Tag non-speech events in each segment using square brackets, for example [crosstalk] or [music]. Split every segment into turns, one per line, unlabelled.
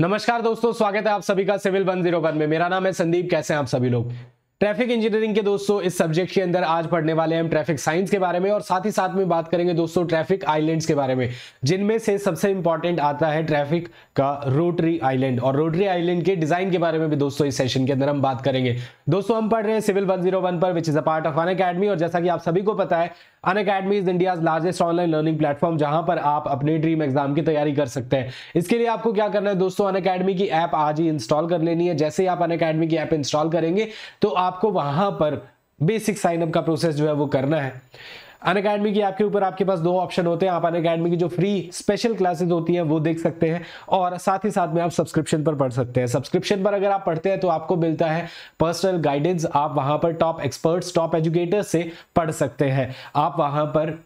नमस्कार दोस्तों स्वागत है आप सभी का सिविल वन जीरो वन में मेरा नाम है संदीप कैसे हैं आप सभी लोग ट्रैफिक इंजीनियरिंग के दोस्तों इस सब्जेक्ट के अंदर आज पढ़ने वाले हम ट्रैफिक साइंस के बारे में और साथ ही साथ में बात करेंगे दोस्तों ट्रैफिक आइलैंड्स के बारे में जिनमें से सबसे इंपॉर्टेंट आता है ट्रैफिक का रोटरी आइलैंड और रोटरी आइलैंड के डिजाइन के बारे में भी दोस्तों इस सेशन के अंदर हम बात करेंगे दोस्तों हम पढ़ रहे हैं सिविल वन पर which is a part of Unacademy और जैसा कि आप सभी को पता है Unacademy is India's largest online learning platform जहां पर आप अपने ड्रीम एग्जाम की तैयारी कर सकते हैं इसके लिए आपको क्या करना है दोस्तों अन अकेडमी की ऐप आज ही इंस्टॉल कर लेनी है जैसे ही आप अन अकेडमी की ऐप इंस्टॉल करेंगे तो आपको वहां पर बेसिक साइनअप का प्रोसेस जो है वो करना है अन अकेडमी की आपके ऊपर आपके पास दो ऑप्शन होते हैं आप अन अकेडमी की जो फ्री स्पेशल क्लासेज होती हैं वो देख सकते हैं और साथ ही साथ में आप सब्सक्रिप्शन पर पढ़ सकते हैं सब्सक्रिप्शन पर अगर आप पढ़ते हैं तो आपको मिलता है पर्सनल गाइडेंस आप वहां पर टॉप एक्सपर्ट्स टॉप एजुकेटर्स से पढ़ सकते हैं आप वहां पर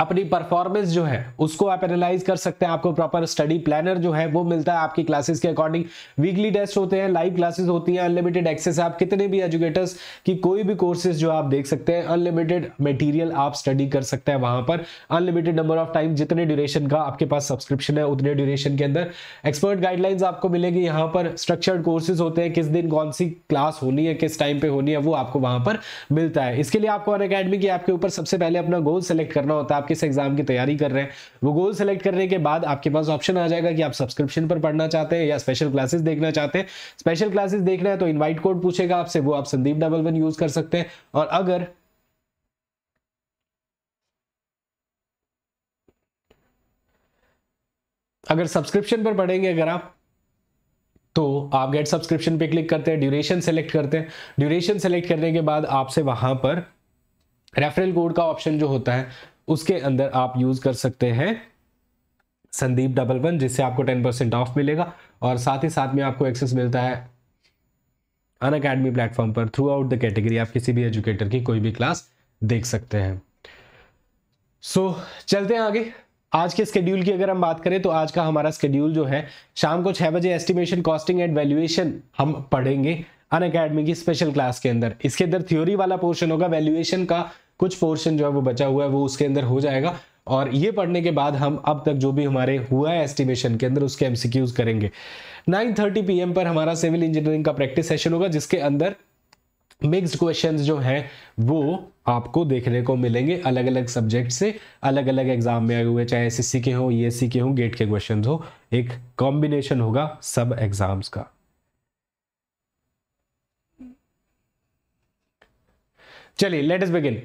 अपनी परफॉर्मेंस जो है उसको आप एनालाइज कर सकते हैं आपको प्रॉपर स्टडी प्लानर जो है वो मिलता है आपकी क्लासेस के अकॉर्डिंग वीकली टेस्ट होते हैं लाइव क्लासेस होती हैं अनलिमिटेड एक्सेस आप कितने भी एजुकेटर्स की कोई भी कोर्सेज जो आप देख सकते हैं अनलिमिटेड मटेरियल आप स्टडी कर सकते हैं वहां पर अनलिमिटेड नंबर ऑफ टाइम जितने ड्यूरेशन का आपके पास सब्सक्रिप्शन है उतने ड्यूरेशन के अंदर एक्सपर्ट गाइडलाइंस आपको मिलेगी यहाँ पर स्ट्रक्चर्ड कोर्सेज होते हैं किस दिन कौन सी क्लास होनी है किस टाइम पे होनी है वो आपको वहां पर मिलता है इसके लिए आपको अन अकेडमी की आपके ऊपर सबसे पहले अपना गोल सेलेक्ट करना होता है किस एग्जाम की तैयारी कर रहे हैं वो गोल सेलेक्ट करने के बाद आपके पास ऑप्शन आ जाएगा कि आप सब्सक्रिप्शन पर पढ़ना चाहते हैं या स्पेशल क्लासेस देखना चाहते हैं स्पेशल क्लासेस देखना है तो इन्वाइट कोड पूछेगा आपसे वो आप संदीप डबल वन यूज कर सकते हैं और अगर अगर सब्सक्रिप्शन पर पढ़ेंगे अगर आप तो आप गेट सब्सक्रिप्शन पे क्लिक करते हैं ड्यूरेशन सेलेक्ट करते हैं ड्यूरेशन सेलेक्ट करने के बाद आपसे वहां पर रेफरल कोड का ऑप्शन जो होता है उसके अंदर आप यूज कर सकते हैं संदीप डबल वन जिससे आपको टेन परसेंट ऑफ मिलेगा और साथ ही साथ में आपको एक्सेस मिलता है अन अकेडमी प्लेटफॉर्म पर थ्रू आउट द कैटेगरी आप किसी भी एजुकेटर की कोई भी क्लास देख सकते हैं सो so, चलते हैं आगे आज के स्केड्यूल की अगर हम बात करें तो आज का हमारा स्केड्यूल जो है शाम को छह बजे एस्टिमेशन कॉस्टिंग एंड वैल्यूएशन हम पढ़ेंगे अन अकेडमी की स्पेशल क्लास के अंदर इसके अंदर थ्योरी वाला पोर्शन होगा वैल्यूएशन का कुछ पोर्शन जो है वो बचा हुआ है वो उसके अंदर हो जाएगा और ये पढ़ने के बाद हम अब तक जो भी हमारे हुआ है एस्टिमेशन के अंदर उसके एमसीक्यूज करेंगे 9:30 पी पर हमारा सिविल इंजीनियरिंग का प्रैक्टिस सेशन होगा जिसके अंदर मिक्स क्वेश्चंस जो हैं वो आपको देखने को मिलेंगे अलग अलग सब्जेक्ट से अलग अलग एग्जाम में आए हुए चाहे एस के हों ई e के हों गेट के क्वेश्चन हो एक कॉम्बिनेशन होगा सब एग्जाम्स का चलिए लेट इस बिगिन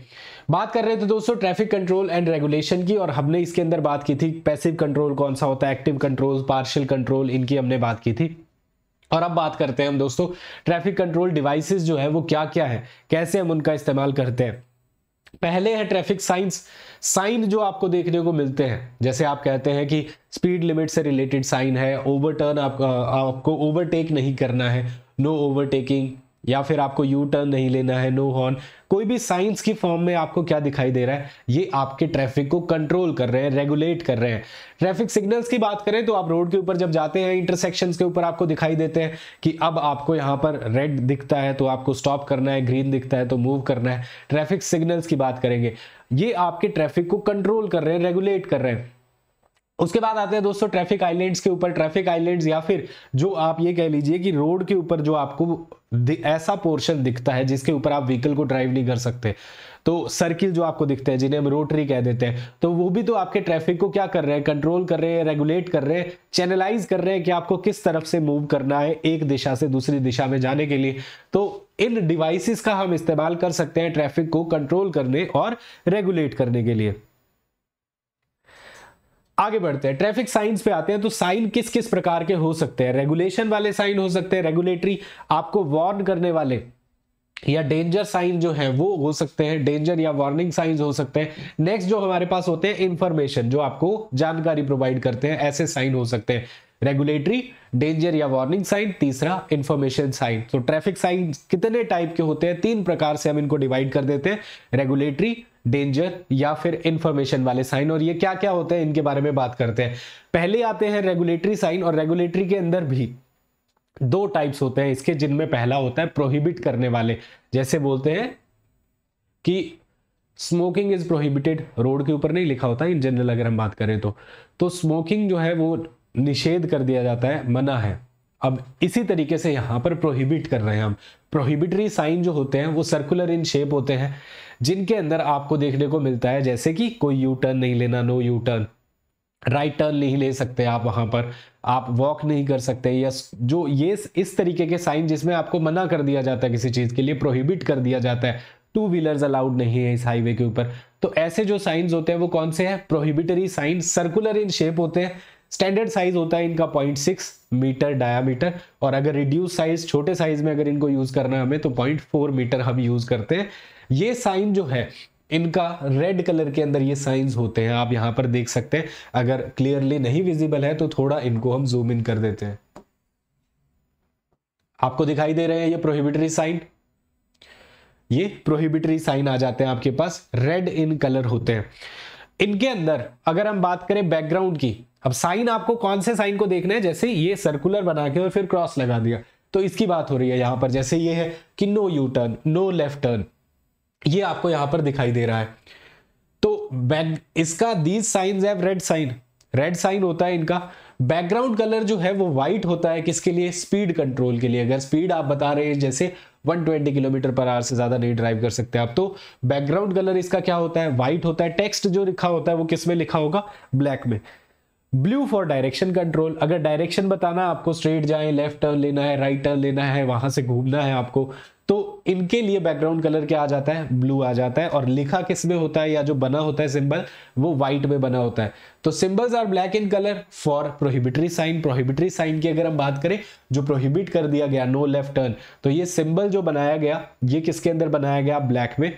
बात कर रहे थे दोस्तों ट्रैफिक कंट्रोल एंड रेगुलेशन की और हमने इसके अंदर बात की थी पैसिव कंट्रोल कौन सा होता है एक्टिव कंट्रोल पार्शियल कंट्रोल इनकी हमने बात की थी और अब बात करते हैं हम दोस्तों ट्रैफिक कंट्रोल डिवाइसेस जो है वो क्या क्या है कैसे हम उनका इस्तेमाल करते हैं पहले है ट्रैफिक साइंस साइन जो आपको देखने को मिलते हैं जैसे आप कहते हैं कि स्पीड लिमिट से रिलेटेड साइन है ओवरटर्न आप, आपको ओवरटेक नहीं करना है नो ओवरटेकिंग या फिर आपको यू टर्न नहीं लेना है नो हॉर्न कोई भी साइंस की फॉर्म में आपको क्या दिखाई दे रहा है ये आपके ट्रैफिक को कंट्रोल कर रहे हैं रेगुलेट कर रहे हैं ट्रैफिक सिग्नल्स की बात करें तो आप रोड के ऊपर जब जाते हैं इंटरसेक्शन के ऊपर आपको दिखाई देते हैं कि अब आपको यहाँ पर रेड दिखता है तो आपको स्टॉप करना है ग्रीन दिखता है तो मूव करना है ट्रैफिक सिग्नल्स की बात करेंगे ये आपके ट्रैफिक को कंट्रोल कर रहे हैं रेगुलेट कर रहे हैं उसके बाद आते हैं दोस्तों ट्रैफिक आइलैंड्स के ऊपर ट्रैफिक आइलैंड्स या फिर जो आप ये कह लीजिए कि रोड के ऊपर जो आपको ऐसा पोर्शन दिखता है जिसके ऊपर आप व्हीकल को ड्राइव नहीं कर सकते तो सर्किल जो आपको दिखते हैं जिन्हें हम रोटरी कह देते हैं तो वो भी तो आपके ट्रैफिक को क्या कर रहे हैं कंट्रोल कर रहे हैं रेगुलेट कर रहे हैं चैनलाइज कर रहे हैं कि आपको किस तरफ से मूव करना है एक दिशा से दूसरी दिशा में जाने के लिए तो इन डिवाइसिस का हम इस्तेमाल कर सकते हैं ट्रैफिक को कंट्रोल करने और रेगुलेट करने के लिए आगे बढ़ते हैं ट्रैफिक साइंस पे आते हैं तो साइन किस किस प्रकार के हो सकते हैं रेगुलेशन वाले साइन हो सकते हैं रेगुलेटरी आपको वार्न करने वाले या डेंजर साइन जो है वो हो सकते हैं डेंजर या वार्निंग साइंस हो सकते हैं नेक्स्ट जो हमारे पास होते हैं इंफॉर्मेशन जो आपको जानकारी प्रोवाइड करते हैं ऐसे साइन हो सकते हैं रेगुलेटरी डेंजर या वार्निंग साइन तीसरा इंफॉर्मेशन साइन तो ट्रैफिक साइन कितने टाइप के होते हैं तीन प्रकार से हम इनको डिवाइड कर देते हैं रेगुलेटरी डेंजर या फिर इंफॉर्मेशन वाले साइन और ये क्या क्या होते हैं इनके बारे में बात करते हैं पहले आते हैं रेगुलेटरी साइन और रेगुलेटरी के अंदर भी दो टाइप्स होते हैं इसके जिनमें पहला होता है प्रोहिबिट करने वाले जैसे बोलते हैं कि स्मोकिंग इज प्रोहिबिटेड रोड के ऊपर नहीं लिखा होता इन जनरल अगर हम बात करें तो तो स्मोकिंग जो है वो निषेध कर दिया जाता है मना है अब इसी तरीके से यहां पर प्रोहिबिट कर रहे हैं हम प्रोहिबिटरी साइन जो होते हैं वो सर्कुलर इन शेप होते हैं जिनके अंदर आपको देखने को मिलता है जैसे कि कोई यू टर्न नहीं लेना no U turn right turn नहीं ले सकते आप वहां पर आप वॉक नहीं कर सकते या जो ये इस तरीके के साइन जिसमें आपको मना कर दिया जाता है किसी चीज के लिए प्रोहिबिट कर दिया जाता है टू व्हीलर्स अलाउड नहीं है इस हाईवे के ऊपर तो ऐसे जो साइंस होते हैं वो कौन से हैं prohibitory sign circular in shape होते हैं स्टैंडर्ड साइज होता है इनका 0.6 मीटर डायामीटर और अगर रिड्यूस साइज छोटे साइज में अगर इनको यूज करना है हमें तो 0.4 मीटर हम यूज करते हैं ये साइन जो है इनका रेड कलर के अंदर ये साइंस होते हैं आप यहां पर देख सकते हैं अगर क्लियरली नहीं विजिबल है तो थोड़ा इनको हम जूम इन कर देते हैं आपको दिखाई दे रहे हैं ये प्रोहिबिटरी साइन ये प्रोहिबिटरी साइन आ जाते हैं आपके पास रेड इन कलर होते हैं इनके अंदर अगर हम बात करें बैकग्राउंड की अब साइन आपको कौन से साइन को देखना है जैसे ये सर्कुलर बना के और फिर क्रॉस लगा दिया तो इसकी बात हो रही है यहां पर जैसे ये है कि no U turn no left turn ये आपको यहां पर दिखाई दे रहा है तो बैक इसका these signs have red sign red sign होता है इनका बैकग्राउंड कलर जो है वो व्हाइट होता है किसके लिए स्पीड कंट्रोल के लिए अगर स्पीड आप बता रहे हैं जैसे 120 किलोमीटर पर आवर से ज्यादा नहीं ड्राइव कर सकते आप तो बैकग्राउंड कलर इसका क्या होता है व्हाइट होता है टेक्स्ट जो लिखा होता है वो किस में लिखा होगा ब्लैक में ब्लू फॉर डायरेक्शन कंट्रोल अगर डायरेक्शन बताना आपको स्ट्रेट जाए लेफ्ट टर्न लेना है राइट टर्न लेना है वहां से घूमना है आपको तो इनके लिए बैकग्राउंड कलर क्या आ जाता है ब्लू आ जाता है और लिखा किस में होता है या जो बना होता है सिंबल वो व्हाइट में बना होता है तो symbols are black in colour for prohibitory sign prohibitory sign की अगर हम बात करें जो प्रोहिबिट कर दिया गया नो लेफ्ट टर्न तो ये सिंबल जो बनाया गया ये किसके अंदर बनाया गया ब्लैक में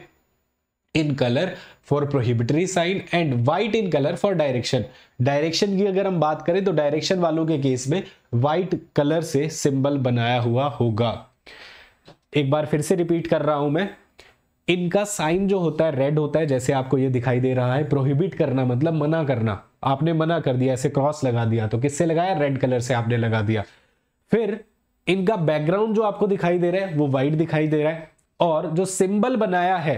in colour for prohibitory sign and white in colour for direction direction की अगर हम बात करें तो डायरेक्शन वालों के केस में व्हाइट कलर से सिंबल बनाया हुआ होगा एक बार फिर से रिपीट कर रहा हूं मैं इनका साइन जो होता है रेड होता है जैसे आपको ये दिखाई दे रहा है प्रोहिबिट करना मतलब मना करना आपने मना कर दिया ऐसे क्रॉस लगा दिया तो किससे लगाया रेड कलर से आपने लगा दिया फिर इनका बैकग्राउंड जो आपको दिखाई दे रहा है वो वाइट दिखाई दे रहा है और जो सिंबल बनाया है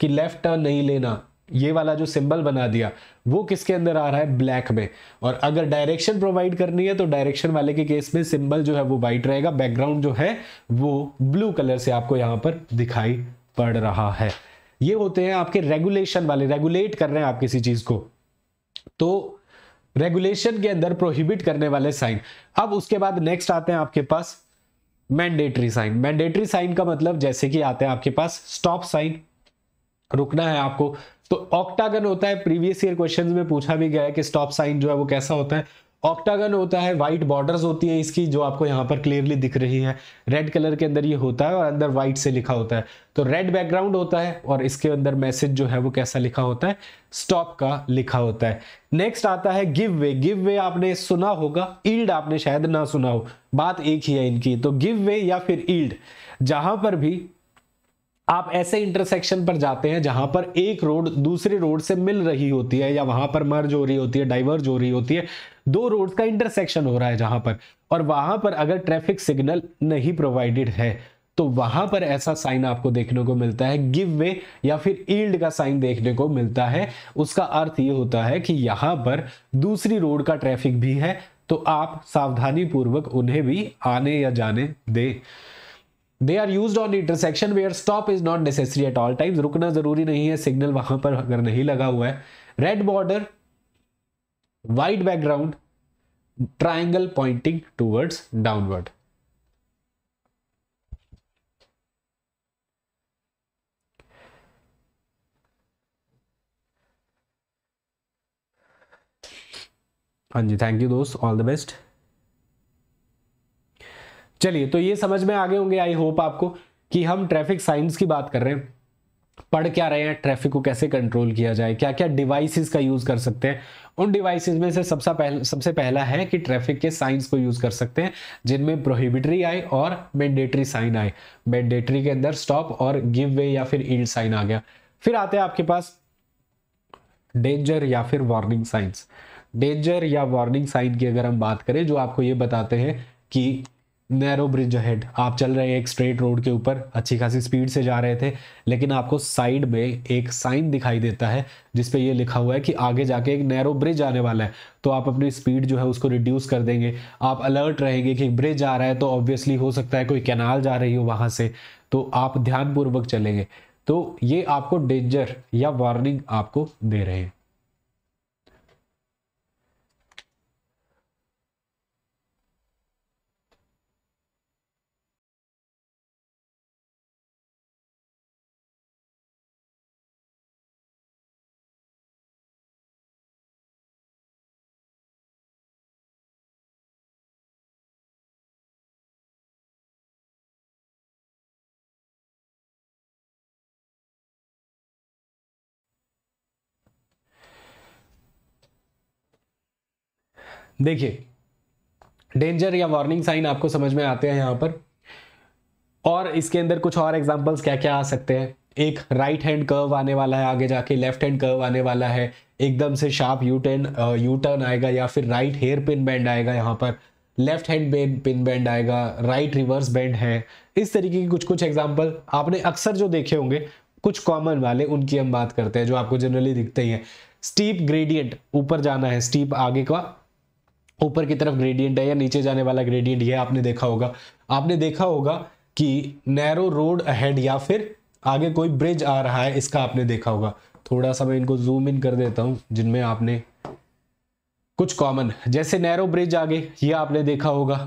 कि लेफ्ट टर्न नहीं लेना ये वाला जो सिंबल बना दिया वो किसके अंदर आ रहा है ब्लैक में और अगर डायरेक्शन प्रोवाइड करनी है तो डायरेक्शन वाले के केस में सिंबल जो है वो वाइट रहेगा बैकग्राउंड जो है वो ब्लू कलर से आपको यहां पर दिखाई पड़ रहा है ये होते हैं आपके रेगुलेशन वाले रेगुलेट कर रहे हैं आप किसी चीज को तो रेगुलेशन के अंदर प्रोहिबिट करने वाले साइन अब उसके बाद नेक्स्ट आते हैं आपके पास मैंडेटरी साइन मैंडेटरी साइन का मतलब जैसे कि आते हैं आपके पास स्टॉप साइन रुकना है आपको तो ऑक्टागन होता है प्रीवियस ईयर क्वेश्चन में पूछा भी गया है कि स्टॉप साइन जो है वो कैसा होता है ऑक्टागन होता है व्हाइट बॉर्डर्स होती है इसकी जो आपको यहाँ पर क्लियरली दिख रही है रेड कलर के अंदर ये होता है और अंदर व्हाइट से लिखा होता है तो रेड बैकग्राउंड होता है और इसके अंदर मैसेज जो है वो कैसा लिखा होता है स्टॉप का लिखा होता है नेक्स्ट आता है गिव वे गिव वे आपने सुना होगा ईल्ड आपने शायद ना सुना हो बात एक ही है इनकी तो गिव वे या फिर ईल्ड जहां पर भी आप ऐसे इंटरसेक्शन पर जाते हैं जहां पर एक रोड दूसरे रोड से मिल रही होती है या वहां पर मर्ज हो रही होती है डाइवर्ज हो रही होती है दो रोड का इंटरसेक्शन हो रहा है जहां पर और वहां पर अगर ट्रैफिक सिग्नल नहीं प्रोवाइडेड है तो वहां पर ऐसा साइन आपको देखने को मिलता है गिव वे या फिर ईल्ड का साइन देखने को मिलता है उसका अर्थ ये होता है कि यहां पर दूसरी रोड का ट्रैफिक भी है तो आप सावधानी पूर्वक उन्हें भी आने या जाने दें they are use on intersection where stop is not necessary at all times रुकना जरूरी नहीं है सिग्नल वहां पर अगर नहीं लगा हुआ है red border white background triangle pointing towards downward हाँ जी थैंक यू दोस्त ऑल द बेस्ट चलिए तो ये समझ में आगे होंगे आई होप आपको कि हम ट्रैफिक साइंस की बात कर रहे हैं पढ़ क्या रहे हैं ट्रैफिक को कैसे कंट्रोल किया जाए क्या क्या डिवाइसेस का यूज़ कर सकते हैं उन डिवाइसेस में से सबसे पहला सबसे पहला है कि ट्रैफिक के साइंस को यूज़ कर सकते हैं जिनमें प्रोहिबिटरी आए और मैंडेटरी साइन आए मैंडेटरी के अंदर स्टॉप और गिव वे या फिर ईल्ड साइन आ गया फिर आते हैं आपके पास डेंजर या फिर वार्निंग साइंस डेंजर या वार्निंग साइन की अगर हम बात करें जो आपको ये बताते हैं कि नैरो ब्रिज हेड आप चल रहे हैं एक स्ट्रेट रोड के ऊपर अच्छी खासी स्पीड से जा रहे थे लेकिन आपको साइड में एक साइन दिखाई देता है जिसपे ये लिखा हुआ है कि आगे जाके एक नैरो ब्रिज आने वाला है तो आप अपनी स्पीड जो है उसको रिड्यूस कर देंगे आप अलर्ट रहेंगे कि ब्रिज आ रहा है तो ऑब्वियसली हो सकता है कोई कैनाल जा रही हो वहाँ से तो आप ध्यानपूर्वक चलेंगे तो ये आपको डेंजर या वार्निंग आपको दे रहे हैं देखिए डेंजर या वार्निंग साइन आपको समझ में आते हैं यहां पर और इसके अंदर कुछ और एग्जाम्पल्स क्या क्या आ सकते हैं एक राइट हैंड कर्व आने वाला है आगे जाके लेफ्ट हैंड कर्व आने वाला है एकदम से sharp U turn U turn आएगा या फिर राइट हेयर पिन बैंड आएगा यहाँ पर लेफ्ट हैंड पिन बैंड आएगा राइट रिवर्स बैंड है इस तरीके के कुछ कुछ एग्जाम्पल आपने अक्सर जो देखे होंगे कुछ कॉमन वाले उनकी हम बात करते हैं जो आपको जनरली दिखते ही हैं स्टीप ग्रेडियंट ऊपर जाना है स्टीप आगे का ऊपर की तरफ ग्रेडियंट है या नीचे जाने वाला ग्रेडियंट ये आपने देखा होगा आपने देखा होगा कि नैरो रोड अहेड या फिर आगे कोई ब्रिज आ रहा है इसका आपने देखा होगा थोड़ा सा मैं इनको जूम इन कर देता हूँ जिनमें आपने कुछ कॉमन जैसे नैरो ब्रिज आगे ये आपने देखा होगा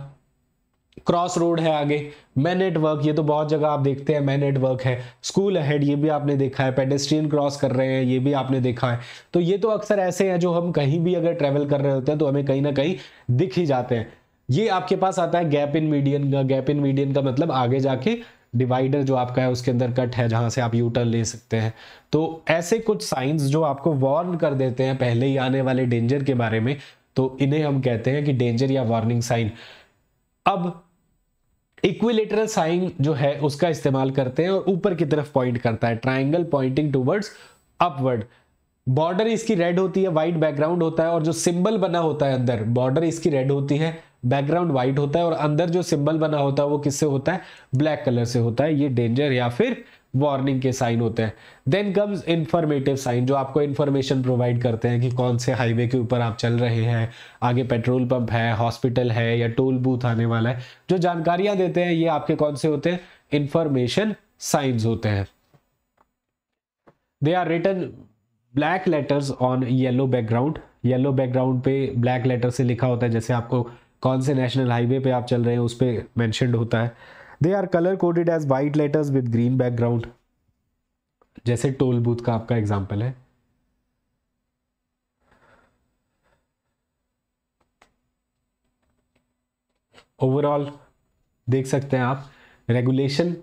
क्रॉस रोड है आगे मैं नेटवर्क ये तो बहुत जगह आप देखते हैं मैं नेटवर्क है स्कूल अहेड ये भी आपने देखा है पेडेस्ट्रियन क्रॉस कर रहे हैं ये भी आपने देखा है तो ये तो अक्सर ऐसे हैं जो हम कहीं भी अगर ट्रेवल कर रहे होते हैं तो हमें कहीं ना कहीं दिख ही जाते हैं ये आपके पास आता है गैप इन मीडियन का गैप इन मीडियन का मतलब आगे जाके डिवाइडर जो आपका है उसके अंदर कट है जहां से आप यूटर्न ले सकते हैं तो ऐसे कुछ साइंस जो आपको वार्न कर देते हैं पहले ही आने वाले डेंजर के बारे में तो इन्हें हम कहते हैं कि डेंजर या वार्निंग साइन अब इक्विलेटरल साइन जो है उसका इस्तेमाल करते हैं और ऊपर की तरफ पॉइंट करता है triangle pointing towards upward border इसकी रेड होती है व्हाइट बैकग्राउंड होता है और जो सिंबल बना होता है अंदर बॉर्डर इसकी रेड होती है बैकग्राउंड व्हाइट होता है और अंदर जो सिंबल बना होता है वो किससे होता है ब्लैक कलर से होता है ये डेंजर या फिर वार्निंग के साइन होते हैं देन कम्स इंफॉर्मेटिव साइन जो आपको इन्फॉर्मेशन प्रोवाइड करते हैं कि कौन से हाईवे के ऊपर आप चल रहे हैं आगे पेट्रोल पंप है हॉस्पिटल है या टोल बूथ आने वाला है जो जानकारियां देते हैं ये आपके कौन से होते हैं इंफॉर्मेशन साइंस होते हैं they are written black letters on yellow background yellow background पे ब्लैक लेटर से लिखा होता है जैसे आपको कौन से नेशनल हाईवे पे आप चल रहे हैं उस पर मैंशनड होता है they are colour coded as white letters with green background जैसे टोल बूथ का आपका एग्जाम्पल है ओवरऑल देख सकते हैं आप रेगुलेशन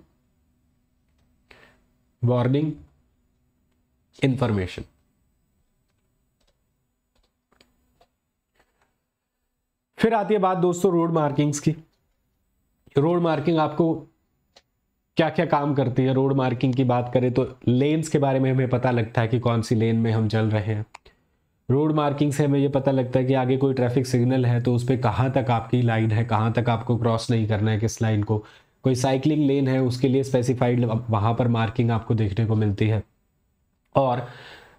वार्निंग इंफॉर्मेशन फिर आती है बात दोस्तों रोड मार्किंग्स की रोड मार्किंग आपको क्या क्या काम करती है रोड मार्किंग की बात करें तो लेन्स के बारे में हमें पता लगता है कि कौन सी लेन में हम चल रहे हैं रोड मार्किंग से हमें ये पता लगता है कि आगे कोई ट्रैफिक सिग्नल है तो उस पर कहाँ तक आपकी लाइन है कहाँ तक आपको क्रॉस नहीं करना है किस लाइन को कोई साइकिलिंग लेन है उसके लिए स्पेसिफाइड वहाँ पर मार्किंग आपको देखने को मिलती है और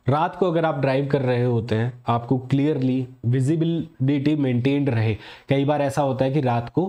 रात को अगर आप ड्राइव कर रहे होते हैं आपको क्लियरली विजिबिलिटी मेंटेन्ड रहे कई बार ऐसा होता है कि रात को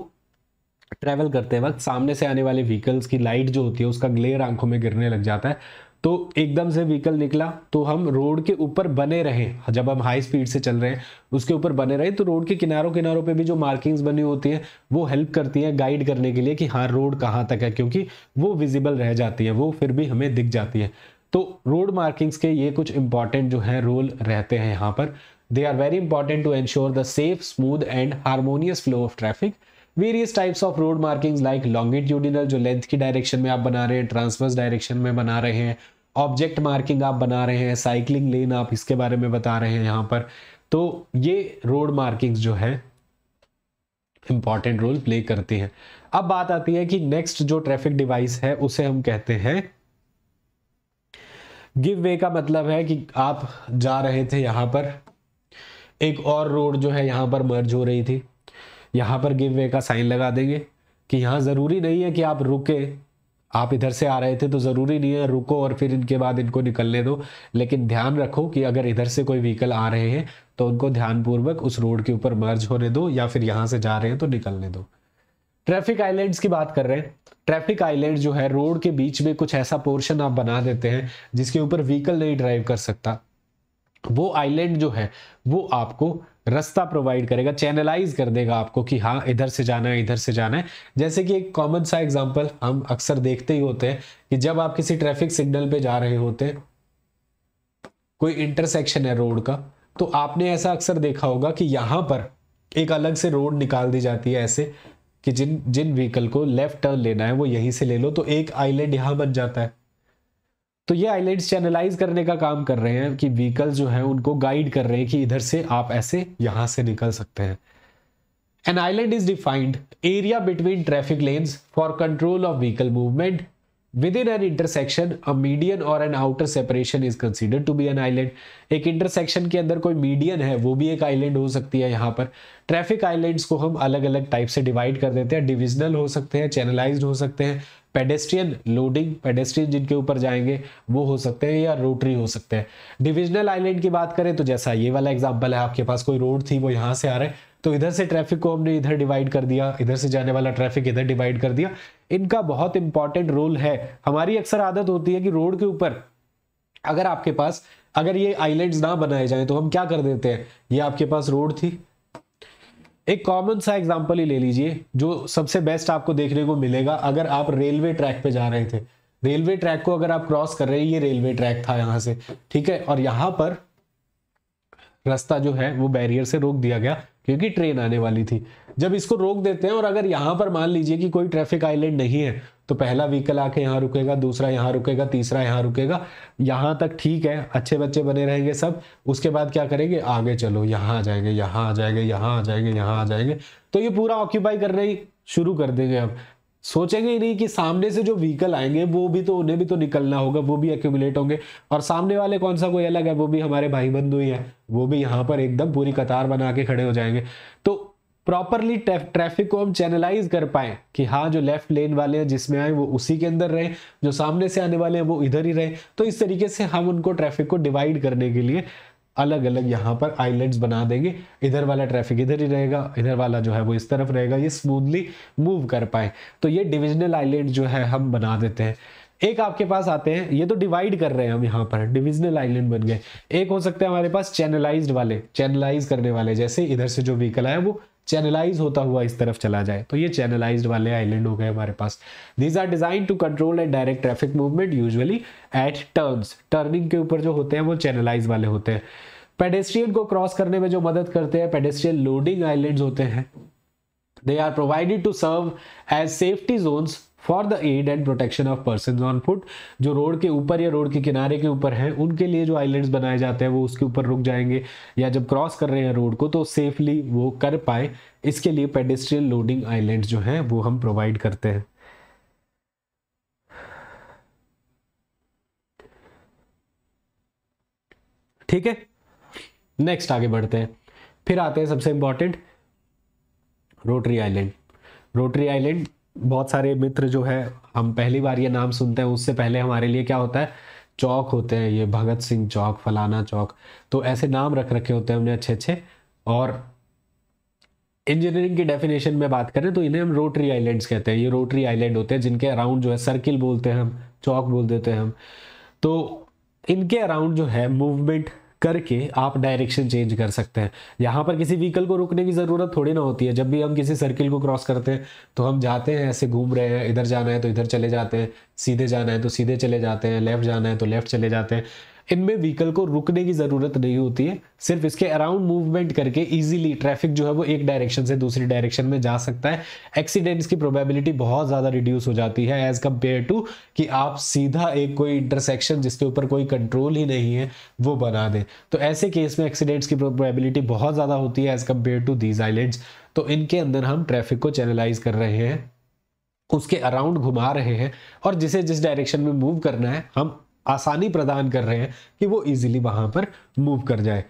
ट्रैवल करते वक्त सामने से आने वाले व्हीकल्स की लाइट जो होती है उसका ग्लेयर आंखों में गिरने लग जाता है तो एकदम से व्हीकल निकला तो हम रोड के ऊपर बने रहे जब हम हाई स्पीड से चल रहे हैं उसके ऊपर बने रहे तो रोड के किनारों किनारों पे भी जो मार्किंग्स बनी होती हैं वो हेल्प करती हैं गाइड करने के लिए कि हाँ रोड कहाँ तक है क्योंकि वो विजिबल रह जाती है वो फिर भी हमें दिख जाती है तो रोड मार्किंग्स के ये कुछ इंपॉर्टेंट जो है रोल रहते हैं यहाँ पर they are very important to ensure the safe smooth and harmonious flow of traffic various types of road marking like longitudinal जो लेंथ की डायरेक्शन में आप बना रहे हैं ट्रांसवर्स डायरेक्शन में बना रहे हैं ऑब्जेक्ट मार्किंग आप बना रहे हैं साइकिलिंग लेन आप इसके बारे में बता रहे हैं यहाँ पर तो ये रोड मार्किंग्स जो है इंपॉर्टेंट रोल प्ले करती हैं अब बात आती है कि नेक्स्ट जो ट्रैफिक डिवाइस है उसे हम कहते हैं गिव वे का मतलब है कि आप जा रहे थे यहां पर एक और रोड जो है यहां पर मर्ज हो रही थी यहाँ पर गिव वे का साइन लगा देंगे कि यहाँ ज़रूरी नहीं है कि आप रुके आप इधर से आ रहे थे तो ज़रूरी नहीं है रुको और फिर इनके बाद इनको निकलने दो लेकिन ध्यान रखो कि अगर इधर से कोई व्हीकल आ रहे हैं तो उनको ध्यानपूर्वक उस रोड के ऊपर मर्ज होने दो या फिर यहाँ से जा रहे हैं तो निकलने दो ट्रैफिक आइलैंड्स की बात कर रहे हैं ट्रैफिक आइलैंड जो है रोड के बीच में कुछ ऐसा पोर्शन आप बना देते हैं जिसके ऊपर व्हीकल नहीं ड्राइव कर सकता वो आइलैंड जो है वो आपको रास्ता प्रोवाइड करेगा चैनलाइज कर देगा आपको कि हाँ इधर से जाना है इधर से जाना है जैसे कि एक कॉमन सा एग्जांपल हम अक्सर देखते ही होते हैं कि जब आप किसी ट्रैफिक सिग्नल पे जा रहे होते हैं कोई इंटरसेक्शन है रोड का तो आपने ऐसा अक्सर देखा होगा कि यहाँ पर एक अलग से रोड निकाल दी जाती है ऐसे कि जिन जिन व्हीकल को लेफ्ट टर्न लेना है वो यहीं से ले लो तो एक आइलैंड यहाँ बन जाता है तो ये आईलेट्स चैनलाइज करने का काम कर रहे हैं कि व्हीकल जो है उनको गाइड कर रहे हैं कि इधर से आप ऐसे यहां से निकल सकते हैं an island is defined area between traffic lanes for control of vehicle movement in an intersection a median और an outer separation is considered to be an island एक इंटरसेक्शन के अंदर कोई मीडियन है वो भी एक आईलैंड हो सकती है यहाँ पर ट्रैफिक आईलैंड को हम अलग अलग टाइप से डिवाइड कर देते हैं डिविजनल हो सकते हैं चैनलाइज हो सकते हैं पेडेस्ट्रियन लोडिंग पेडेस्ट्रियन जिनके ऊपर जाएंगे वो हो सकते हैं या रोटरी हो सकते हैं डिविजनल आइलैंड की बात करें तो जैसा ये वाला एग्जाम्पल है आपके पास कोई रोड थी वो यहाँ से आ रहा है तो इधर से ट्रैफिक को हमने इधर डिवाइड कर दिया इधर से जाने वाला ट्रैफिक इधर डिवाइड कर दिया इनका बहुत इंपॉर्टेंट रोल है हमारी अक्सर आदत होती है कि रोड के ऊपर अगर आपके पास अगर ये आइलैंड्स ना बनाए जाएं तो हम क्या कर देते हैं ये आपके पास रोड थी एक कॉमन सा एग्जाम्पल ही ले लीजिए जो सबसे बेस्ट आपको देखने को मिलेगा अगर आप रेलवे ट्रैक पे जा रहे थे रेलवे ट्रैक को अगर आप क्रॉस कर रहे हैं ये रेलवे ट्रैक था यहां से ठीक है और यहां पर रास्ता जो है वो बैरियर से रोक दिया गया क्योंकि ट्रेन आने वाली थी जब इसको रोक देते हैं और अगर यहां पर मान लीजिए कि कोई ट्रैफिक आइलैंड नहीं है तो पहला व्हीकल आके यहाँ रुकेगा दूसरा यहाँ रुकेगा तीसरा यहाँ रुकेगा यहाँ तक ठीक है अच्छे बच्चे बने रहेंगे सब उसके बाद क्या करेंगे आगे चलो यहाँ आ जाएंगे यहाँ आ जाएंगे यहाँ आ जाएंगे यहाँ आ जाएंगे तो ये पूरा ऑक्यूपाई करना ही शुरू कर देंगे अब सोचेंगे ही नहीं कि सामने से जो व्हीकल आएंगे वो भी तो उन्हें भी तो निकलना होगा वो भी एक्यूमुलेट होंगे और सामने वाले कौन सा कोई अलग है वो भी हमारे भाई बंधु ही है वो भी यहाँ पर एकदम पूरी कतार बना के खड़े हो जाएंगे तो प्रॉपरली ट्रैफिक को हम चैनलाइज कर पाए कि हाँ जो लेफ्ट लेन वाले हैं जिसमें आए वो उसी के अंदर रहे जो सामने से आने वाले हैं वो इधर ही रहे तो इस तरीके से हम उनको ट्रैफिक को डिवाइड करने के लिए अलग अलग यहाँ पर आइलैंड्स बना देंगे इधर वाला ट्रैफिक इधर ही रहेगा इधर वाला जो है वो इस तरफ रहेगा ये स्मूथली मूव कर पाए तो ये डिविजनल आइलैंड जो है हम बना देते हैं एक आपके पास आते हैं ये तो डिवाइड कर रहे हैं हम यहाँ पर डिविजनल आइलैंड बन गए एक हो सकता है हमारे पास चैनलाइज्ड वाले चैनलाइज करने वाले जैसे इधर से जो व्हीकल आया वो चैनलाइज होता हुआ इस तरफ चला जाए तो ये चैनलाइज्ड वाले आइलैंड हो गए हमारे पास these are design to control and direct traffic movement usually at turns turning के ऊपर जो होते हैं वो चैनलाइज वाले होते हैं पेडेस्ट्रियन को क्रॉस करने में जो मदद करते हैं पेडेस्ट्रियन लोडिंग आइलैंड होते हैं they are provided to serve as safety zones for the aid and protection of person on foot जो रोड के ऊपर या रोड के किनारे के ऊपर हैं उनके लिए जो आइलैंड बनाए जाते हैं वो उसके ऊपर रुक जाएंगे या जब क्रॉस कर रहे हैं रोड को तो सेफली वो कर पाए इसके लिए पेडेस्ट्रियल लोडिंग आइलैंड जो हैं वो हम प्रोवाइड करते हैं ठीक है नेक्स्ट आगे बढ़ते हैं फिर आते हैं सबसे important rotary island rotary island बहुत सारे मित्र जो है हम पहली बार ये नाम सुनते हैं उससे पहले हमारे लिए क्या होता है चौक होते हैं ये भगत सिंह चौक फलाना चौक तो ऐसे नाम रख रखे होते हैं हमने अच्छे अच्छे और इंजीनियरिंग की डेफिनेशन में बात करें तो इन्हें हम रोटरी आइलैंड्स कहते हैं ये रोटरी आइलैंड होते हैं जिनके अराउंड जो है सर्किल बोलते हैं हम चौक बोल देते हैं हम तो इनके अराउंड जो है मूवमेंट करके आप डायरेक्शन चेंज कर सकते हैं यहाँ पर किसी व्हीकल को रुकने की ज़रूरत थोड़ी ना होती है जब भी हम किसी सर्किल को क्रॉस करते हैं तो हम जाते हैं ऐसे घूम रहे हैं इधर जाना है तो इधर चले जाते हैं सीधे जाना है तो सीधे चले जाते हैं लेफ्ट जाना है तो लेफ्ट चले जाते हैं इनमें व्हीकल को रुकने की ज़रूरत नहीं होती है सिर्फ इसके अराउंड मूवमेंट करके इजीली ट्रैफिक जो है वो एक डायरेक्शन से दूसरी डायरेक्शन में जा सकता है एक्सीडेंट्स की प्रोबेबिलिटी बहुत ज़्यादा रिड्यूस हो जाती है एज़ कंपेयर टू कि आप सीधा एक कोई इंटरसेक्शन जिसके ऊपर कोई कंट्रोल ही नहीं है वो बना दें तो ऐसे केस में एक्सीडेंट्स की प्रोबेबिलिटी बहुत ज़्यादा होती है as compare to these island तो इनके अंदर हम ट्रैफिक को चैनलाइज कर रहे हैं उसके अराउंड घुमा रहे हैं और जिसे जिस डायरेक्शन में मूव करना है हम आसानी प्रदान कर रहे हैं कि वो इजीली वहां पर मूव कर जाए